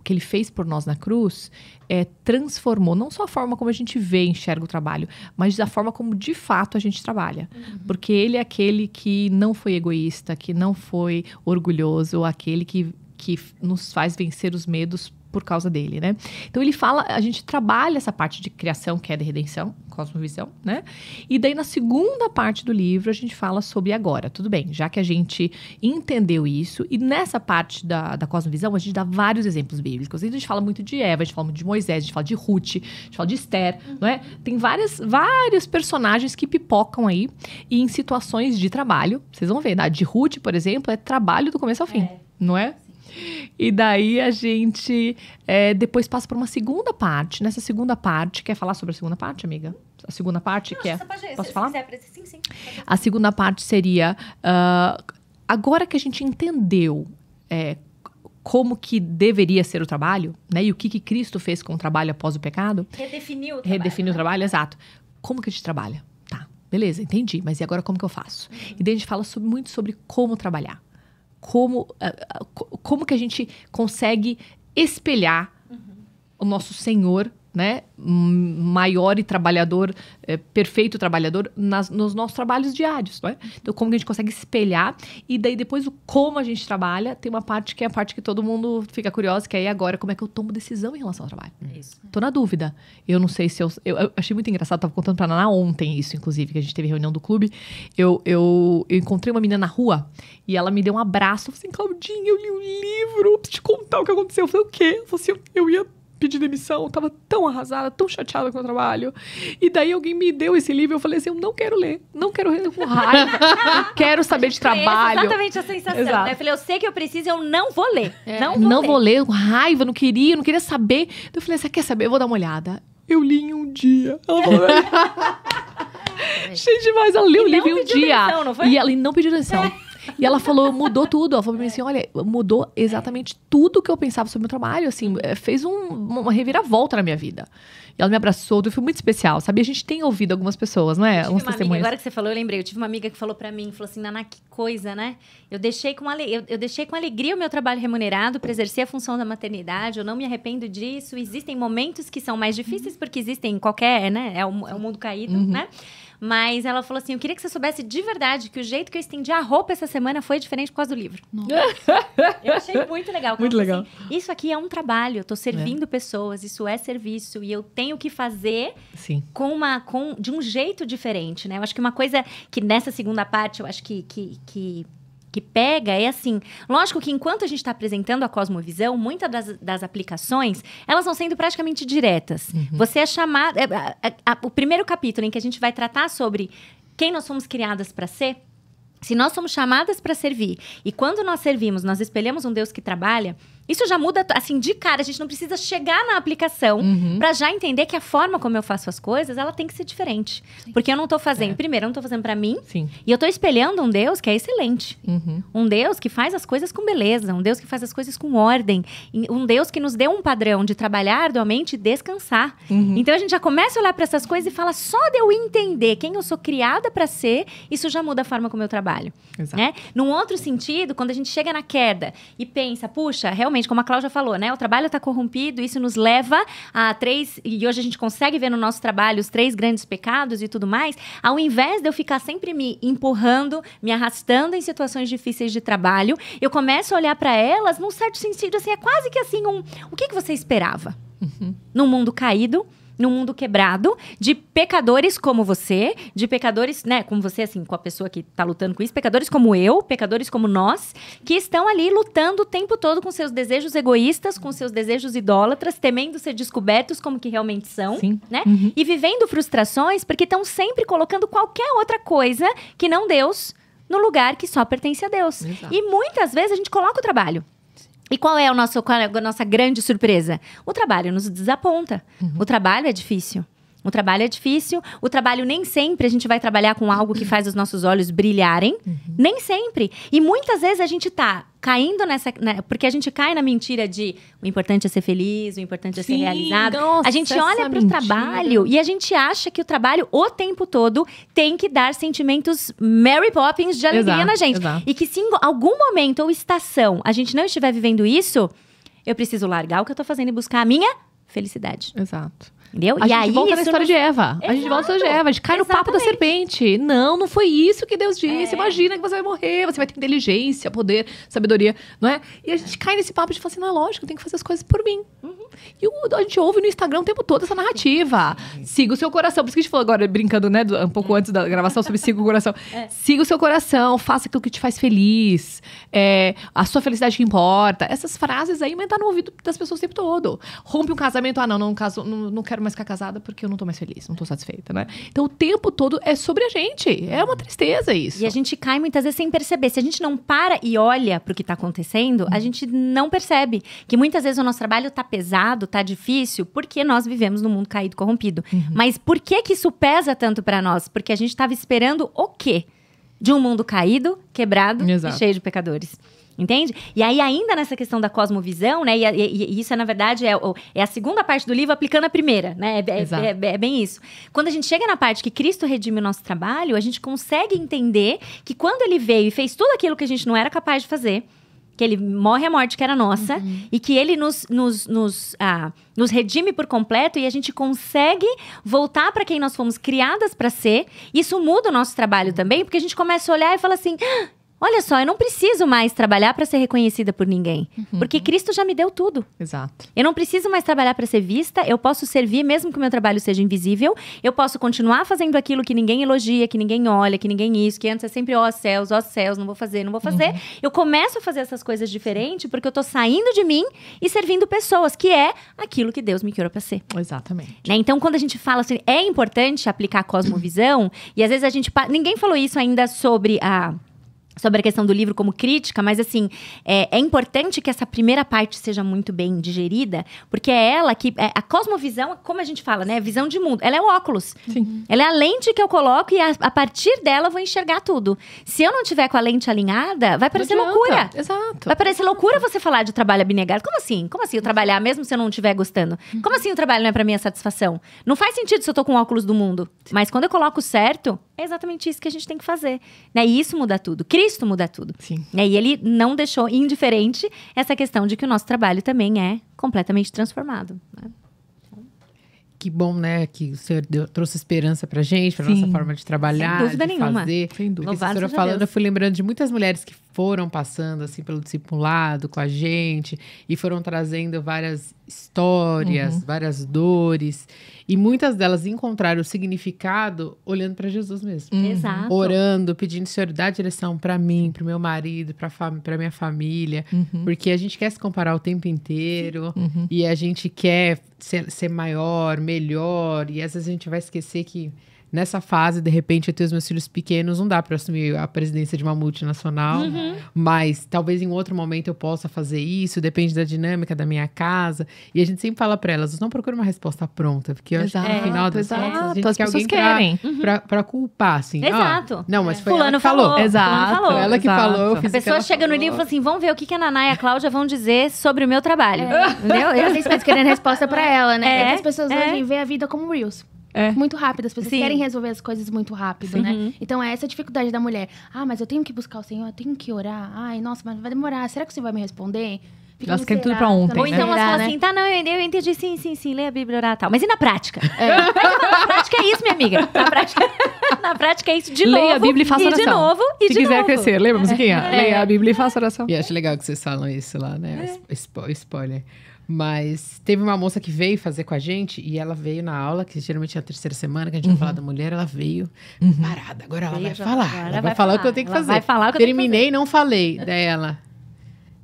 o que ele fez por nós na cruz é, transformou não só a forma como a gente vê e enxerga o trabalho, mas a forma como de fato a gente trabalha. Uhum. Porque ele é aquele que não foi egoísta, que não foi orgulhoso, aquele que, que nos faz vencer os medos por causa dele, né? Então ele fala, a gente trabalha essa parte de criação, queda é e redenção, cosmovisão, né? E daí na segunda parte do livro a gente fala sobre agora, tudo bem? Já que a gente entendeu isso e nessa parte da, da cosmovisão a gente dá vários exemplos bíblicos. Então, a gente fala muito de Eva, a gente fala muito de Moisés, a gente fala de Ruth, a gente fala de Esther, uhum. não é? Tem várias, vários personagens que pipocam aí e em situações de trabalho. Vocês vão ver, na né? de Ruth, por exemplo, é trabalho do começo ao fim, é. não é? Sim. E daí a gente é, depois passa para uma segunda parte. Nessa segunda parte, quer falar sobre a segunda parte, amiga? A segunda parte Não, que é. Pode, posso falar? Quiser, sim, sim. A segunda parte seria uh, agora que a gente entendeu é, como que deveria ser o trabalho, né? E o que, que Cristo fez com o trabalho após o pecado? Redefiniu o trabalho. Redefiniu né? o trabalho, exato. Como que a gente trabalha? Tá, beleza, entendi. Mas e agora como que eu faço? Uhum. E daí a gente fala sobre, muito sobre como trabalhar como, como que a gente consegue espelhar uhum. o nosso Senhor né, maior e trabalhador, é, perfeito trabalhador nas, nos nossos trabalhos diários, né? Então, como a gente consegue espelhar e daí depois o como a gente trabalha, tem uma parte que é a parte que todo mundo fica curioso, que é agora, como é que eu tomo decisão em relação ao trabalho? É isso. Tô na dúvida. Eu não sei se eu... Eu, eu achei muito engraçado, tava contando pra Naná ontem isso, inclusive, que a gente teve reunião do clube. Eu, eu, eu encontrei uma menina na rua e ela me deu um abraço, eu falei assim, Claudinha, eu li um livro, preciso te contar o que aconteceu. Eu falei, o quê? Eu falei assim, eu ia pedi demissão, eu tava tão arrasada, tão chateada com o trabalho. E daí alguém me deu esse livro, eu falei assim, eu não quero ler, não quero ler com raiva, quero saber de trabalho. exatamente a sensação, né? Exato. né? Eu falei, eu sei que eu preciso, eu não vou ler. É. Não, vou, não ler. vou ler, com raiva, não queria, não queria saber. Então eu falei, você quer saber? Eu vou dar uma olhada. Eu li em um dia. cheio é. [LAUGHS] Gente, demais, ela leu o livro em um dia. Atenção, e ela não pediu atenção. E ela falou, mudou tudo. Ela falou pra mim assim: olha, mudou exatamente tudo que eu pensava sobre o meu trabalho. Assim, eh, fez um, uma reviravolta na minha vida. E ela me abraçou, foi muito especial, sabe? A gente tem ouvido algumas pessoas, né? Uma testemunhas. agora que você falou, eu lembrei. Eu tive uma amiga que falou para mim, falou assim, Naná, que coisa, né? Eu deixei, com ale... eu, eu deixei com alegria o meu trabalho remunerado para exercer a função da maternidade, eu não me arrependo disso. Existem momentos que são mais difíceis, uhum. porque existem qualquer, né? É o, é mundo caído, uhum. né? Mas ela falou assim: eu queria que você soubesse de verdade que o jeito que eu estendi a roupa essa semana foi diferente por causa do livro. eu achei muito legal. Muito legal. Assim, isso aqui é um trabalho, eu tô servindo é. pessoas, isso é serviço e eu tenho que fazer Sim. com uma com de um jeito diferente, né? Eu acho que uma coisa que nessa segunda parte eu acho que, que, que que pega é assim. Lógico que enquanto a gente está apresentando a cosmovisão, muitas das, das aplicações elas vão sendo praticamente diretas. Uhum. Você é chamado. É, é, é, o primeiro capítulo em que a gente vai tratar sobre quem nós fomos criadas para ser. Se nós somos chamadas para servir e quando nós servimos, nós espelhamos um Deus que trabalha, isso já muda, assim, de cara. A gente não precisa chegar na aplicação uhum. para já entender que a forma como eu faço as coisas, ela tem que ser diferente. Sim. Porque eu não tô fazendo, é. primeiro, eu não tô fazendo para mim. Sim. E eu tô espelhando um Deus que é excelente. Uhum. Um Deus que faz as coisas com beleza. Um Deus que faz as coisas com ordem. Um Deus que nos deu um padrão de trabalhar arduamente e descansar. Uhum. Então a gente já começa a olhar para essas coisas e fala só de eu entender quem eu sou criada para ser, isso já muda a forma como eu trabalho. Exato. Né? Num outro sentido, quando a gente chega na queda e pensa, puxa, realmente exatamente, como a Cláudia falou, né? O trabalho está corrompido, isso nos leva a três, e hoje a gente consegue ver no nosso trabalho os três grandes pecados e tudo mais, ao invés de eu ficar sempre me empurrando, me arrastando em situações difíceis de trabalho, eu começo a olhar para elas num certo sentido, assim, é quase que assim um, o que, que você esperava? Uhum. Num mundo caído, num mundo quebrado de pecadores como você, de pecadores, né, como você, assim, com a pessoa que tá lutando com isso, pecadores como eu, pecadores como nós, que estão ali lutando o tempo todo com seus desejos egoístas, com seus desejos idólatras, temendo ser descobertos como que realmente são, Sim. né? Uhum. E vivendo frustrações porque estão sempre colocando qualquer outra coisa que não Deus no lugar que só pertence a Deus. Exato. E muitas vezes a gente coloca o trabalho. E qual é, o nosso, qual é a nossa grande surpresa? O trabalho nos desaponta. Uhum. O trabalho é difícil. O trabalho é difícil, o trabalho nem sempre a gente vai trabalhar com algo que faz os nossos olhos brilharem, uhum. nem sempre. E muitas vezes a gente tá caindo nessa, né, porque a gente cai na mentira de o importante é ser feliz, o importante é Sim, ser realizado. Nossa, a gente olha para o trabalho e a gente acha que o trabalho o tempo todo tem que dar sentimentos Mary Poppins de alegria exato, na gente. Exato. E que se em algum momento ou estação a gente não estiver vivendo isso, eu preciso largar o que eu tô fazendo e buscar a minha felicidade. Exato. Entendeu? A e gente aí, volta na história de Eva. Exato. A gente volta na história de Eva. A gente cai Exatamente. no papo da serpente. Não, não foi isso que Deus disse. É. Imagina que você vai morrer, você vai ter inteligência, poder, sabedoria, não é? E a gente cai nesse papo de falar assim, não é lógico, eu tenho que fazer as coisas por mim. Uhum. E o, a gente ouve no Instagram o tempo todo essa narrativa. Siga o seu coração. Por isso que a gente falou agora, brincando, né, um pouco é. antes da gravação sobre siga o coração. [LAUGHS] É. Siga o seu coração, faça aquilo que te faz feliz. É, a sua felicidade que importa. Essas frases aí, mas tá no ouvido das pessoas o tempo todo. Rompe um casamento, ah, não, não, caso, não, não quero quero mais ficar casada porque eu não tô mais feliz, não tô satisfeita, né? Então o tempo todo é sobre a gente. É uma tristeza isso. E a gente cai muitas vezes sem perceber. Se a gente não para e olha pro que tá acontecendo, a gente não percebe que muitas vezes o nosso trabalho tá pesado, tá difícil, porque nós vivemos num mundo caído, corrompido. Uhum. Mas por que que isso pesa tanto para nós? Porque a gente tava esperando o quê? De um mundo caído, quebrado Exato. e cheio de pecadores. Entende? E aí, ainda nessa questão da cosmovisão, né? E, e, e isso é, na verdade, é, é, a segunda parte do livro aplicando a primeira, né? É, é, é, é, bem isso. Quando a gente chega na parte que Cristo redime o nosso trabalho, a gente consegue entender que quando ele veio e fez tudo aquilo que a gente não era capaz de fazer, que ele morre a morte que era nossa uhum. e que ele nos, nos, nos, ah, nos redime por completo e a gente consegue voltar para quem nós fomos criadas para ser. Isso muda o nosso trabalho uhum. também, porque a gente começa a olhar e fala assim. Ah, Olha só, eu não preciso mais trabalhar para ser reconhecida por ninguém, uhum. porque Cristo já me deu tudo. Exato. Eu não preciso mais trabalhar para ser vista, eu posso servir mesmo que o meu trabalho seja invisível, eu posso continuar fazendo aquilo que ninguém elogia, que ninguém olha, que ninguém isso, que antes é sempre ó oh, céus, ó oh, céus, não vou fazer, não vou fazer. Uhum. Eu começo a fazer essas coisas diferentes porque eu tô saindo de mim e servindo pessoas, que é aquilo que Deus me criou para ser. Exatamente. Né? Então, quando a gente fala assim, é importante aplicar a cosmovisão, e às vezes a gente ninguém falou isso ainda sobre a sobre a questão do livro como crítica, mas assim, é, é, importante que essa primeira parte seja muito bem digerida, porque é ela que. É, a cosmovisão, como a gente fala, né? Visão de mundo. Ela é o óculos. Sim. Ela é a lente que eu coloco e a, a, partir dela eu vou enxergar tudo. Se eu não tiver com a lente alinhada, vai parecer loucura. Exato. Vai parecer loucura você falar de trabalho abnegado. Como assim? Como assim eu trabalhar mesmo se eu não estiver gostando? Uhum. Como assim o trabalho não é pra minha satisfação? Não faz sentido se eu tô com óculos do mundo. Mas quando eu coloco certo, é exatamente isso que a gente tem que fazer. Né? E isso muda tudo. Cris Cristo muda tudo. Sim. aí né? ele não deixou indiferente essa questão de que o nosso trabalho também é completamente transformado. Né? Que bom, né, que o senhor deu, trouxe esperança pra gente, pra Sim. nossa forma de trabalhar, Sem dúvida de nenhuma. fazer. Sem dúvida. Louvado a senhora falando, Deus. eu fui lembrando de muitas mulheres que foram passando assim pelo discipulado com a gente e foram trazendo várias histórias, uhum. várias dores e muitas delas encontraram o significado olhando para Jesus mesmo, uhum. Exato. orando, pedindo Senhor dá direção para mim, para meu marido, para a minha família, uhum. porque a gente quer se comparar o tempo inteiro uhum. e a gente quer ser, ser maior, melhor e às vezes a gente vai esquecer que nessa fase, de repente, eu tenho os meus filhos pequenos, não dá para assumir a presidência de uma multinacional, uhum. mas talvez em outro momento eu possa fazer isso, depende da dinâmica da minha casa. E a gente sempre fala para elas, não procura uma resposta pronta, porque eu acho que no final das exato. contas a gente As quer alguém querem. Pra, uhum. culpar, assim. Exato. Ah, não, mas foi Fulano ela que falou. falou. Exato. Falou. Ela que exato. falou. a pessoa chega falou. no livro e fala assim, vamos ver o que, que a Naná e a Cláudia vão dizer sobre o meu trabalho. É. Entendeu? E vocês ficam querendo resposta para é. ela, né? É. é que as pessoas é. hoje veem a vida como Reels. É. Muito rápido, as pessoas Sim. querem resolver as coisas muito rápido, Sim. né? Uhum. Então é essa a dificuldade da mulher. Ah, mas eu tenho que buscar o Senhor, eu tenho que orar. Ai, nossa, mas vai demorar. Será que o Senhor vai me responder? Fica Elas querem tudo pra ontem. Né? Ou então né? elas falam assim, tá, não, eu entendi, sim, sim, sim, lê a Bíblia orar tal. Mas e na prática? É. [LAUGHS] na prática é isso, minha amiga. Na prática, [LAUGHS] na prática é isso de Leia novo. Leia a Bíblia e faça oração. E de novo, e Se de quiser novo. crescer, lembra a musiquinha? É. Leia a Bíblia e faça oração. E acho legal que vocês falam isso lá, né? É. Spoiler. Mas teve uma moça que veio fazer com a gente e ela veio na aula, que geralmente é a terceira semana que a gente uhum. vai falar uhum. da mulher, ela veio uhum. parada. Agora ela vai falar. Ela, vai, falar, o que eu tenho que fazer. Vai falar o que Terminei, eu tenho que fazer. não falei dela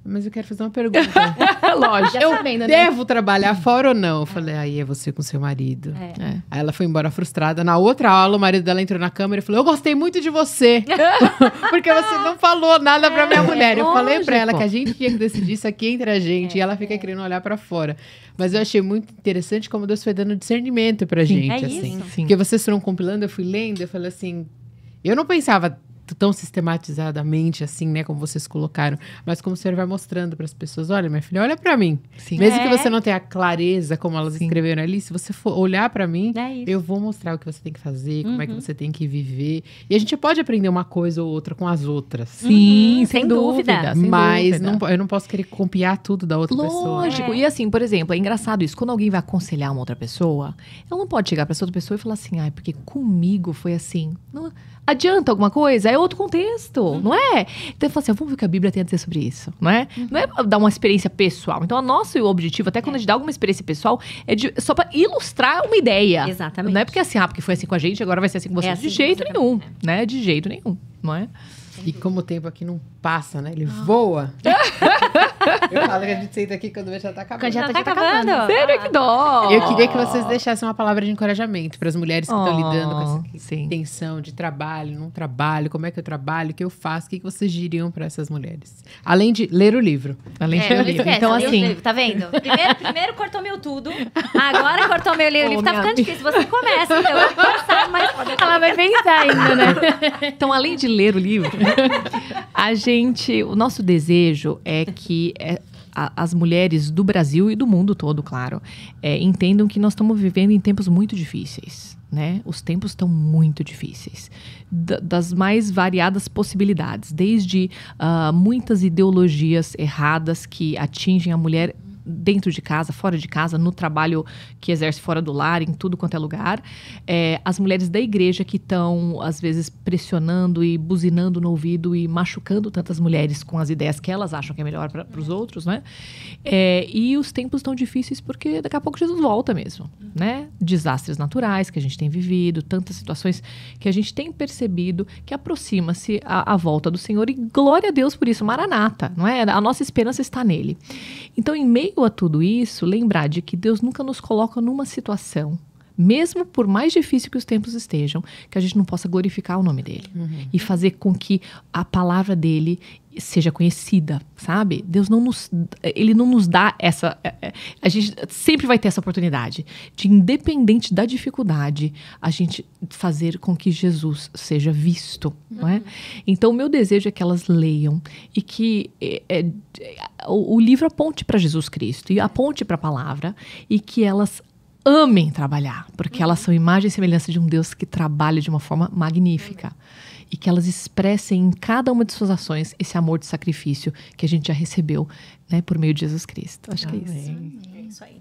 mas eu quero fazer uma pergunta. [LAUGHS] Lógico. Eu sabendo, né? devo trabalhar fora ou não? Eu falei, aí é você com seu marido. É. É. Aí ela foi embora frustrada. Na outra aula, o marido dela entrou na câmera e falou: Eu gostei muito de você. [LAUGHS] porque você não falou nada é, pra minha mulher. eu falei pra ela que a gente tinha que decidir isso aqui entre a gente. e ela é, fica é. querendo olhar pra fora. Mas eu achei muito interessante como Deus foi dando discernimento pra sim, gente. É assim. Sim. Porque vocês foram compilando, eu fui lendo, eu falei assim. Eu não pensava tão sistematizadamente assim, né, como vocês colocaram, mas como o senhor vai mostrando para as pessoas, olha, minha filha, olha para mim. Sim. Mesmo é. que você não tenha clareza como elas Sim. escreveram ali, se você for olhar para mim, é eu vou mostrar o que você tem que fazer, como uhum. é que uhum. você tem que viver. E a gente pode aprender uma coisa ou outra com as outras. Uhum. Sim, uhum, sem, sem, dúvida. dúvida sem mas dúvida. Não, eu não posso querer copiar tudo da outra Lógico. pessoa. Lógico. É. E assim, por exemplo, é engraçado isso, quando alguém vai aconselhar uma outra pessoa, ela não pode chegar para essa outra pessoa e falar assim: "Ai, porque comigo foi assim". Não adianta alguma coisa? É outro contexto, uhum. não é? Então eu falo assim, ah, vamos ver o que a Bíblia tem a dizer sobre isso, não é? Uhum. Não é dar uma experiência pessoal. Então, o nosso objetivo, até quando a é. gente dá alguma experiência pessoal, é de, só para ilustrar uma ideia. Exatamente. Não é porque é assim, ah, porque foi assim com a gente, agora vai ser assim com é assim você. É assim, de jeito nenhum, né? De jeito nenhum, não é? E uhum. como o tempo aqui não passa, né? Ele ah. voa. [LAUGHS] eu falo que a gente senta aqui quando vê já tá acabando. Quando já tá, já tá, tá acabando. Ah. que dó! Eu queria que vocês deixassem uma palavra de encorajamento para as mulheres que estão oh. lidando com essa Sim. tensão de trabalho, não trabalho, como é que eu trabalho, o que eu faço, o que vocês diriam para essas mulheres? Além de ler o livro. Além é, de ler o livro. Esquece, é, então, tá assim... Livro, tá vendo? Primeiro, primeiro, cortou meu tudo, agora cortou meu livro. Oh, o [LAUGHS] livro tá ficando difícil. Você começa, então eu vou mas... Ela vai pensar ainda, né? então, além de ler o livro... [LAUGHS] a gente, o nosso desejo é que é, a, as mulheres do Brasil e do mundo todo, claro, é, entendam que nós estamos vivendo em tempos muito difíceis. Né? Os tempos estão muito difíceis, D das mais variadas possibilidades, desde uh, muitas ideologias erradas que atingem a mulher dentro de casa, fora de casa, no trabalho que exerce fora do lar, em tudo quanto é lugar. É, as mulheres da igreja que estão, às vezes, pressionando e buzinando no ouvido e machucando tantas mulheres com as ideias que elas acham que é melhor para os outros, né? É, e os tempos estão difíceis porque daqui a pouco Jesus volta mesmo, né? Desastres naturais que a gente tem vivido, tantas situações que a gente tem percebido que aproxima-se a, a volta do Senhor e glória a Deus por isso, Maranata, não é? A nossa esperança está nele. Então, em meio somado a tudo isso, lembrar de que Deus nunca nos coloca numa situação mesmo por mais difícil que os tempos estejam, que a gente não possa glorificar o nome dele uhum. e fazer com que a palavra dele seja conhecida, sabe? Deus não nos ele não nos dá essa é, é, a gente sempre vai ter essa oportunidade de independente da dificuldade, a gente fazer com que Jesus seja visto, uhum. não é? Uhum. Então o meu desejo é que elas leiam e que é, é, o, o livro aponte para Jesus Cristo e aponte para a palavra e que elas amem trabalhar, porque elas uhum. são imagem e semelhança de um Deus que trabalha de uma forma magnífica e que elas expressem em cada uma de suas ações esse amor de sacrifício que a gente já recebeu né, por meio de Jesus Cristo. Acho Amém. que é isso. É isso aí.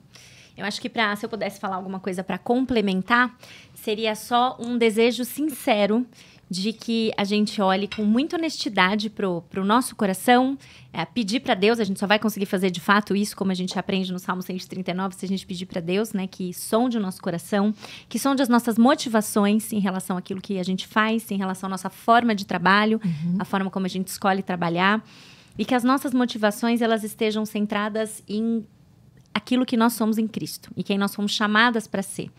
Eu acho que para se eu pudesse falar alguma coisa para complementar, seria só um desejo sincero de que a gente olhe com muita honestidade para o nosso coração, é, pedir para Deus, a gente só vai conseguir fazer de fato isso, como a gente aprende no Salmo 139, se a gente pedir para Deus, né, que sonde o nosso coração, que sonde as nossas motivações em relação àquilo que a gente faz, em relação à nossa forma de trabalho, uhum. a forma como a gente escolhe trabalhar, e que as nossas motivações elas estejam centradas em aquilo que nós somos em Cristo e quem nós fomos chamadas para ser.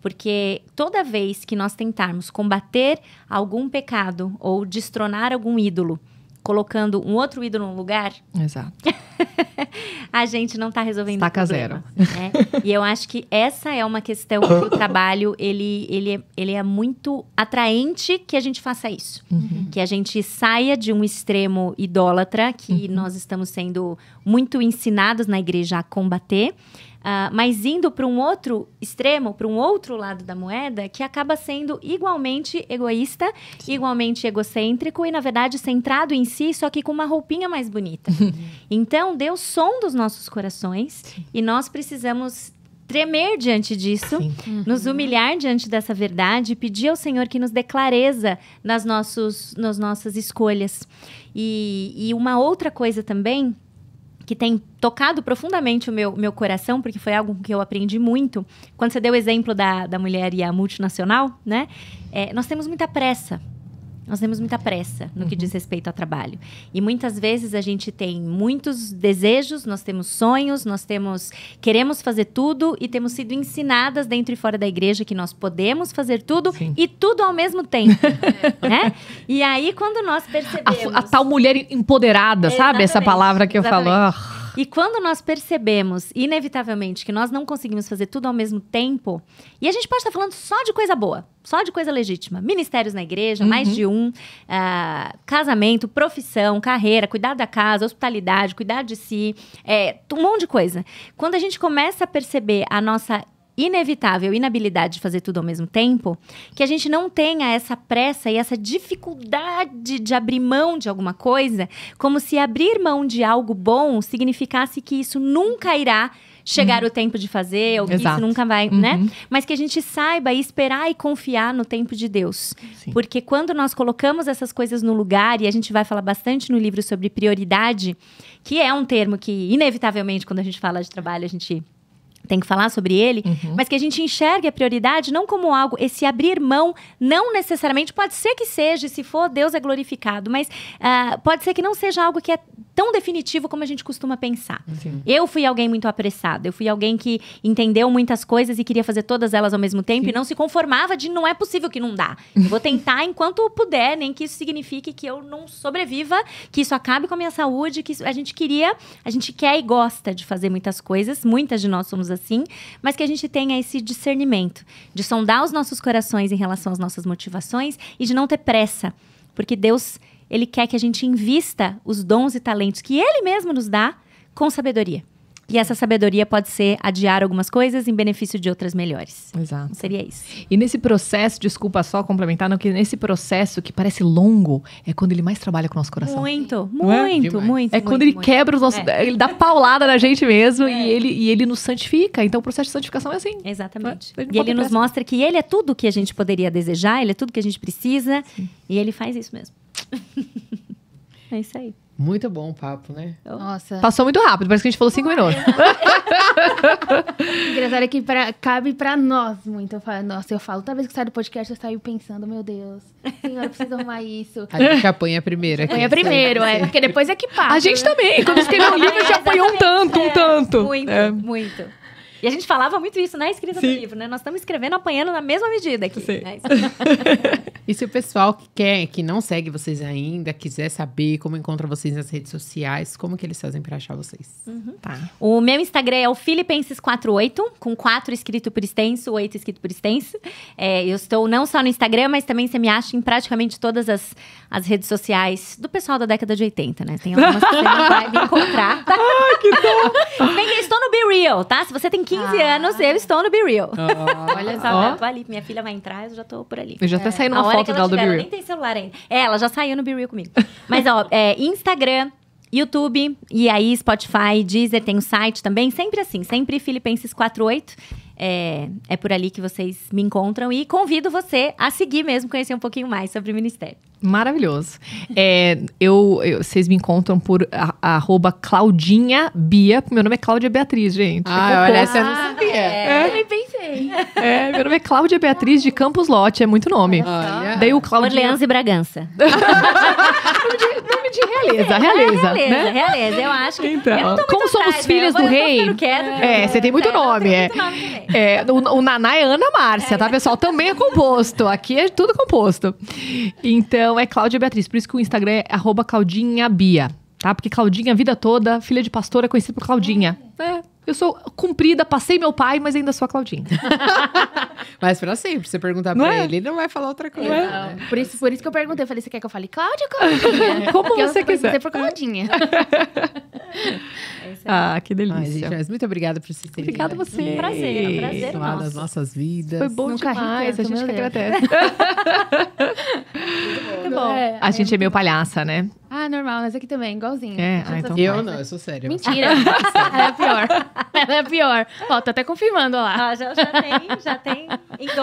Porque toda vez que nós tentarmos combater algum pecado ou destronar algum ídolo, colocando um outro ídolo no lugar. Exato. [LAUGHS] a gente não está resolvendo Taca o problema. zero. Né? e eu acho que essa é uma questão que o trabalho ele, ele, é, ele é muito atraente que a gente faça isso, uhum. que a gente saia de um extremo idólatra que uhum. nós estamos sendo muito ensinados na igreja a combater Uh, mas indo para um outro extremo, para um outro lado da moeda, que acaba sendo igualmente egoísta, Sim. igualmente egocêntrico e, na verdade, centrado em si, só que com uma roupinha mais bonita. [LAUGHS] então, Deus som dos nossos corações Sim. e nós precisamos tremer diante disso, nos uhum. humilhar diante dessa verdade, pedir ao Senhor que nos dê clareza nas, nossos, nas nossas escolhas. E, e uma outra coisa também que tem tocado profundamente o meu, meu coração, porque foi algo que eu aprendi muito. Quando você deu o exemplo da, da mulher e a multinacional, né? É, nós temos muita pressa nós temos muita pressa no que uhum. diz respeito ao trabalho. E muitas vezes a gente tem muitos desejos, nós temos sonhos, nós temos queremos fazer tudo e temos sido ensinadas dentro e fora da igreja que nós podemos fazer tudo Sim. e tudo ao mesmo tempo, é. [LAUGHS] né? E aí quando nós percebemos a, a tal mulher empoderada, é, sabe? Essa palavra que eu exatamente. falo. Oh. E quando nós percebemos, inevitavelmente, que nós não conseguimos fazer tudo ao mesmo tempo, e a gente pode estar falando só de coisa boa, só de coisa legítima. Ministérios na igreja, uhum. mais de um, uh, casamento, profissão, carreira, cuidar da casa, hospitalidade, cuidar de si, é, um monte de coisa. Quando a gente começa a perceber a nossa inevitável inabilidade de fazer tudo ao mesmo tempo, que a gente não tenha essa pressa e essa dificuldade de abrir mão de alguma coisa, como se abrir mão de algo bom significasse que isso nunca irá chegar uhum. o tempo de fazer, ou que isso nunca vai, né? uhum. né? Mas que a gente saiba esperar e confiar no tempo de Deus. Sim. Porque quando nós colocamos essas coisas no lugar, e a gente vai falar bastante no livro sobre prioridade, que é um termo que, inevitavelmente, quando a gente fala de trabalho, a gente tem que falar sobre ele, uhum. mas que a gente enxergue a prioridade não como algo, esse abrir mão, não necessariamente, pode ser que seja, se for, Deus é glorificado, mas uh, pode ser que não seja algo que é tão definitivo como a gente costuma pensar. Sim. Eu fui alguém muito apressado, eu fui alguém que entendeu muitas coisas e queria fazer todas elas ao mesmo tempo Sim. e não se conformava de não é possível que não dá. Eu vou tentar enquanto puder, nem que isso signifique que eu não sobreviva, que isso acabe com a minha saúde, que isso, a gente queria, a gente quer e gosta de fazer muitas coisas, muitas de nós somos assim, mas que a gente tenha esse discernimento de sondar os nossos corações em relação às nossas motivações e de não ter pressa, porque Deus ele quer que a gente invista os dons e talentos que ele mesmo nos dá com sabedoria. E essa sabedoria pode ser adiar algumas coisas em benefício de outras melhores. Exato. Seria isso. E nesse processo, desculpa só complementar, não, que nesse processo que parece longo, é quando ele mais trabalha com o nosso coração. Muito, muito, é? muito, muito. É quando muito, ele quebra os nossos. É. Ele dá paulada na gente mesmo é. e, ele, e ele nos santifica. Então o processo de santificação é assim. Exatamente. E ele nos mostra que ele é tudo o que a gente poderia desejar, ele é tudo que a gente precisa. Sim. E ele faz isso mesmo. [LAUGHS] é isso aí. Muito bom o papo, né? Nossa. Passou muito rápido, parece que a gente falou cinco minutos. [LAUGHS] Engraçado é que pra, cabe pra nós muito. Eu falo, nossa, eu falo, toda vez que sai do podcast, eu saio pensando, meu Deus, senhora, eu preciso arrumar isso. A gente apanha primeiro aqui. Apanha primeiro, é. Porque depois é que passa. A gente né? também. Quando escreveu um livro, já apanhou é, um tanto, um é, tanto. Muito, é. muito. E a gente falava muito isso na né, escrita Sim. do livro, né? Nós estamos escrevendo, apanhando na mesma medida aqui. Sim. Né? [LAUGHS] e se o pessoal que quer, que não segue vocês ainda, quiser saber como encontra vocês nas redes sociais, como que eles fazem para achar vocês? Uhum. Tá. O meu Instagram é o filipenses48, com 4 escrito por extenso, 8 escrito por extenso. É, eu estou não só no Instagram, mas também você me acha em praticamente todas as, as redes sociais do pessoal da década de 80, né? Tem algumas que você não vai me encontrar. Tá? [LAUGHS] Ai, ah, que bom! Bem, [LAUGHS] eu estou no Be Real, tá? Se você tem 15 ah. anos eu estou no Be Real. Ah. Olha só. Tá tô ali, minha filha vai entrar, eu já estou por ali. Eu já até saí numa foto dela do Be Real. Ela nem tem celular ainda. É, ela já saiu no Be Real comigo. Mas, ó, é, Instagram, YouTube, e aí Spotify, Deezer, tem o um site também. Sempre assim, sempre Filipenses48. É, é por ali que vocês me encontram e convido você a seguir mesmo, conhecer um pouquinho mais sobre o Ministério. Maravilhoso. É, eu, eu, vocês me encontram por a, arroba Claudinha Bia. Meu nome é Cláudia Beatriz, gente. Ah, é olha, essa eu não sabia. Ah, é, é. Eu nem pensei. É, meu nome é Cláudia Beatriz de Campos Lote, é muito nome. Olha. Daí o Claudinha... Orleans e Bragança. [LAUGHS] nome, de, realeza, é, realeza, é, realeza, né? realeza, eu acho que... Então, eu como somos filhas do do eu rei... Quero, é, você tem muito nome, é. Muito nome é, o, o Naná é Ana Márcia, tá, é. pessoal? Também é composto. Aqui é tudo composto. Então, é Cláudia Beatriz. Por isso que o Instagram é arroba claudinhabia, tá? Porque Claudinha, vida toda, filha de pastora, é conhecida por Claudinha. É. é eu sou cumprida, passei meu pai, mas ainda sou a Claudinha. [LAUGHS] mas pra sempre, você perguntar não pra é? ele, ele não vai falar outra coisa. É? Né? Por, isso, por isso que eu perguntei. Eu falei, você quer que eu fale Cláudia ou [LAUGHS] Claudinha? Como Porque você eu quiser. Eu por Claudinha. [LAUGHS] Ah, que delícia. Ai, gente, muito obrigada por se ter Obrigada a você. Um prazer, é um prazer Falar nosso. das nossas vidas. Foi bom Nunca demais, tanto, a gente que agradece. [LAUGHS] muito bom. É, a gente é, é meio palhaça, né? Ah, normal, mas aqui também, igualzinho. É, ah, então eu não, eu sou sério. Mentira. [LAUGHS] Ela é pior. Ela é pior. Ó, tá até confirmando lá. Ah, já, já tem, já tem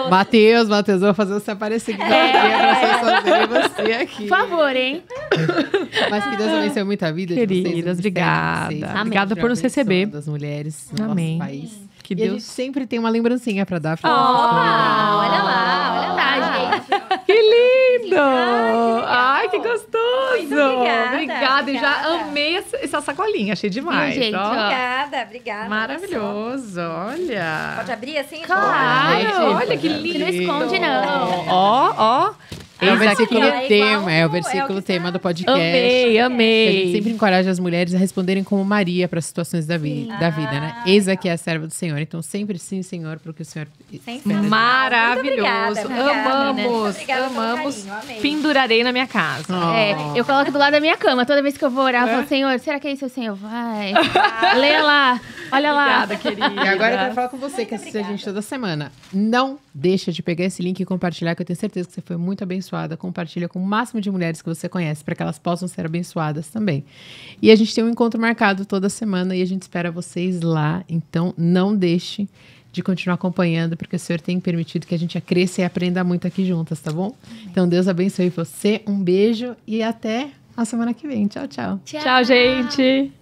Matheus, Matheus, eu vou fazer você aparecer aqui é. pra fazer você aqui. Por favor, hein? [LAUGHS] Mas que Deus abençoe muita vida Queridas, de vocês. obrigada. Vocês. Obrigada por nos receber. Das mulheres no Amém. nosso país. Que e Deus... a gente sempre tem uma lembrancinha para dar. Pra oh, olha lá, olha lá, ah, gente. Que lindo! Ai, que, Ai, que gostoso! Muito obrigada. Obrigada, eu já amei essa sacolinha, achei demais. Sim, gente, ó. obrigada, obrigada. Maravilhoso, olha. Pode abrir assim? Claro, claro. olha que lindo. não esconde, não. Ó, ó. É, é, é, é o versículo tema, é o versículo é o tema do podcast. Amei, amei. A gente sempre encoraja as mulheres a responderem como Maria para as situações da, vi da vida, né? Eis aqui é a serva do Senhor. Então, sempre sim, Senhor, para o que o Senhor espera. Maravilhoso. Obrigada, né? amamos, obrigada, amamos. Carinho, pendurarei na minha casa. Oh. É, eu coloco do lado da minha cama. Toda vez que eu vou orar, eu falo, Senhor, será que é isso? Senhor, vai. Ah. Lê lá. Olha lá. Obrigada, querida. E agora eu quero falar com você, muito que assiste a gente toda semana. Não deixa de pegar esse link e compartilhar, que eu tenho certeza que você foi muito abençoado abençoada, compartilha com o máximo de mulheres que você conhece para que elas possam ser abençoadas também. E a gente tem um encontro marcado toda semana e a gente espera vocês lá. Então não deixe de continuar acompanhando, porque o Senhor tem permitido que a gente cresça e aprenda muito aqui juntas, tá bom? Amém. Então Deus abençoe você, um beijo e até a semana que vem. Tchau, tchau. Tchau, tchau gente.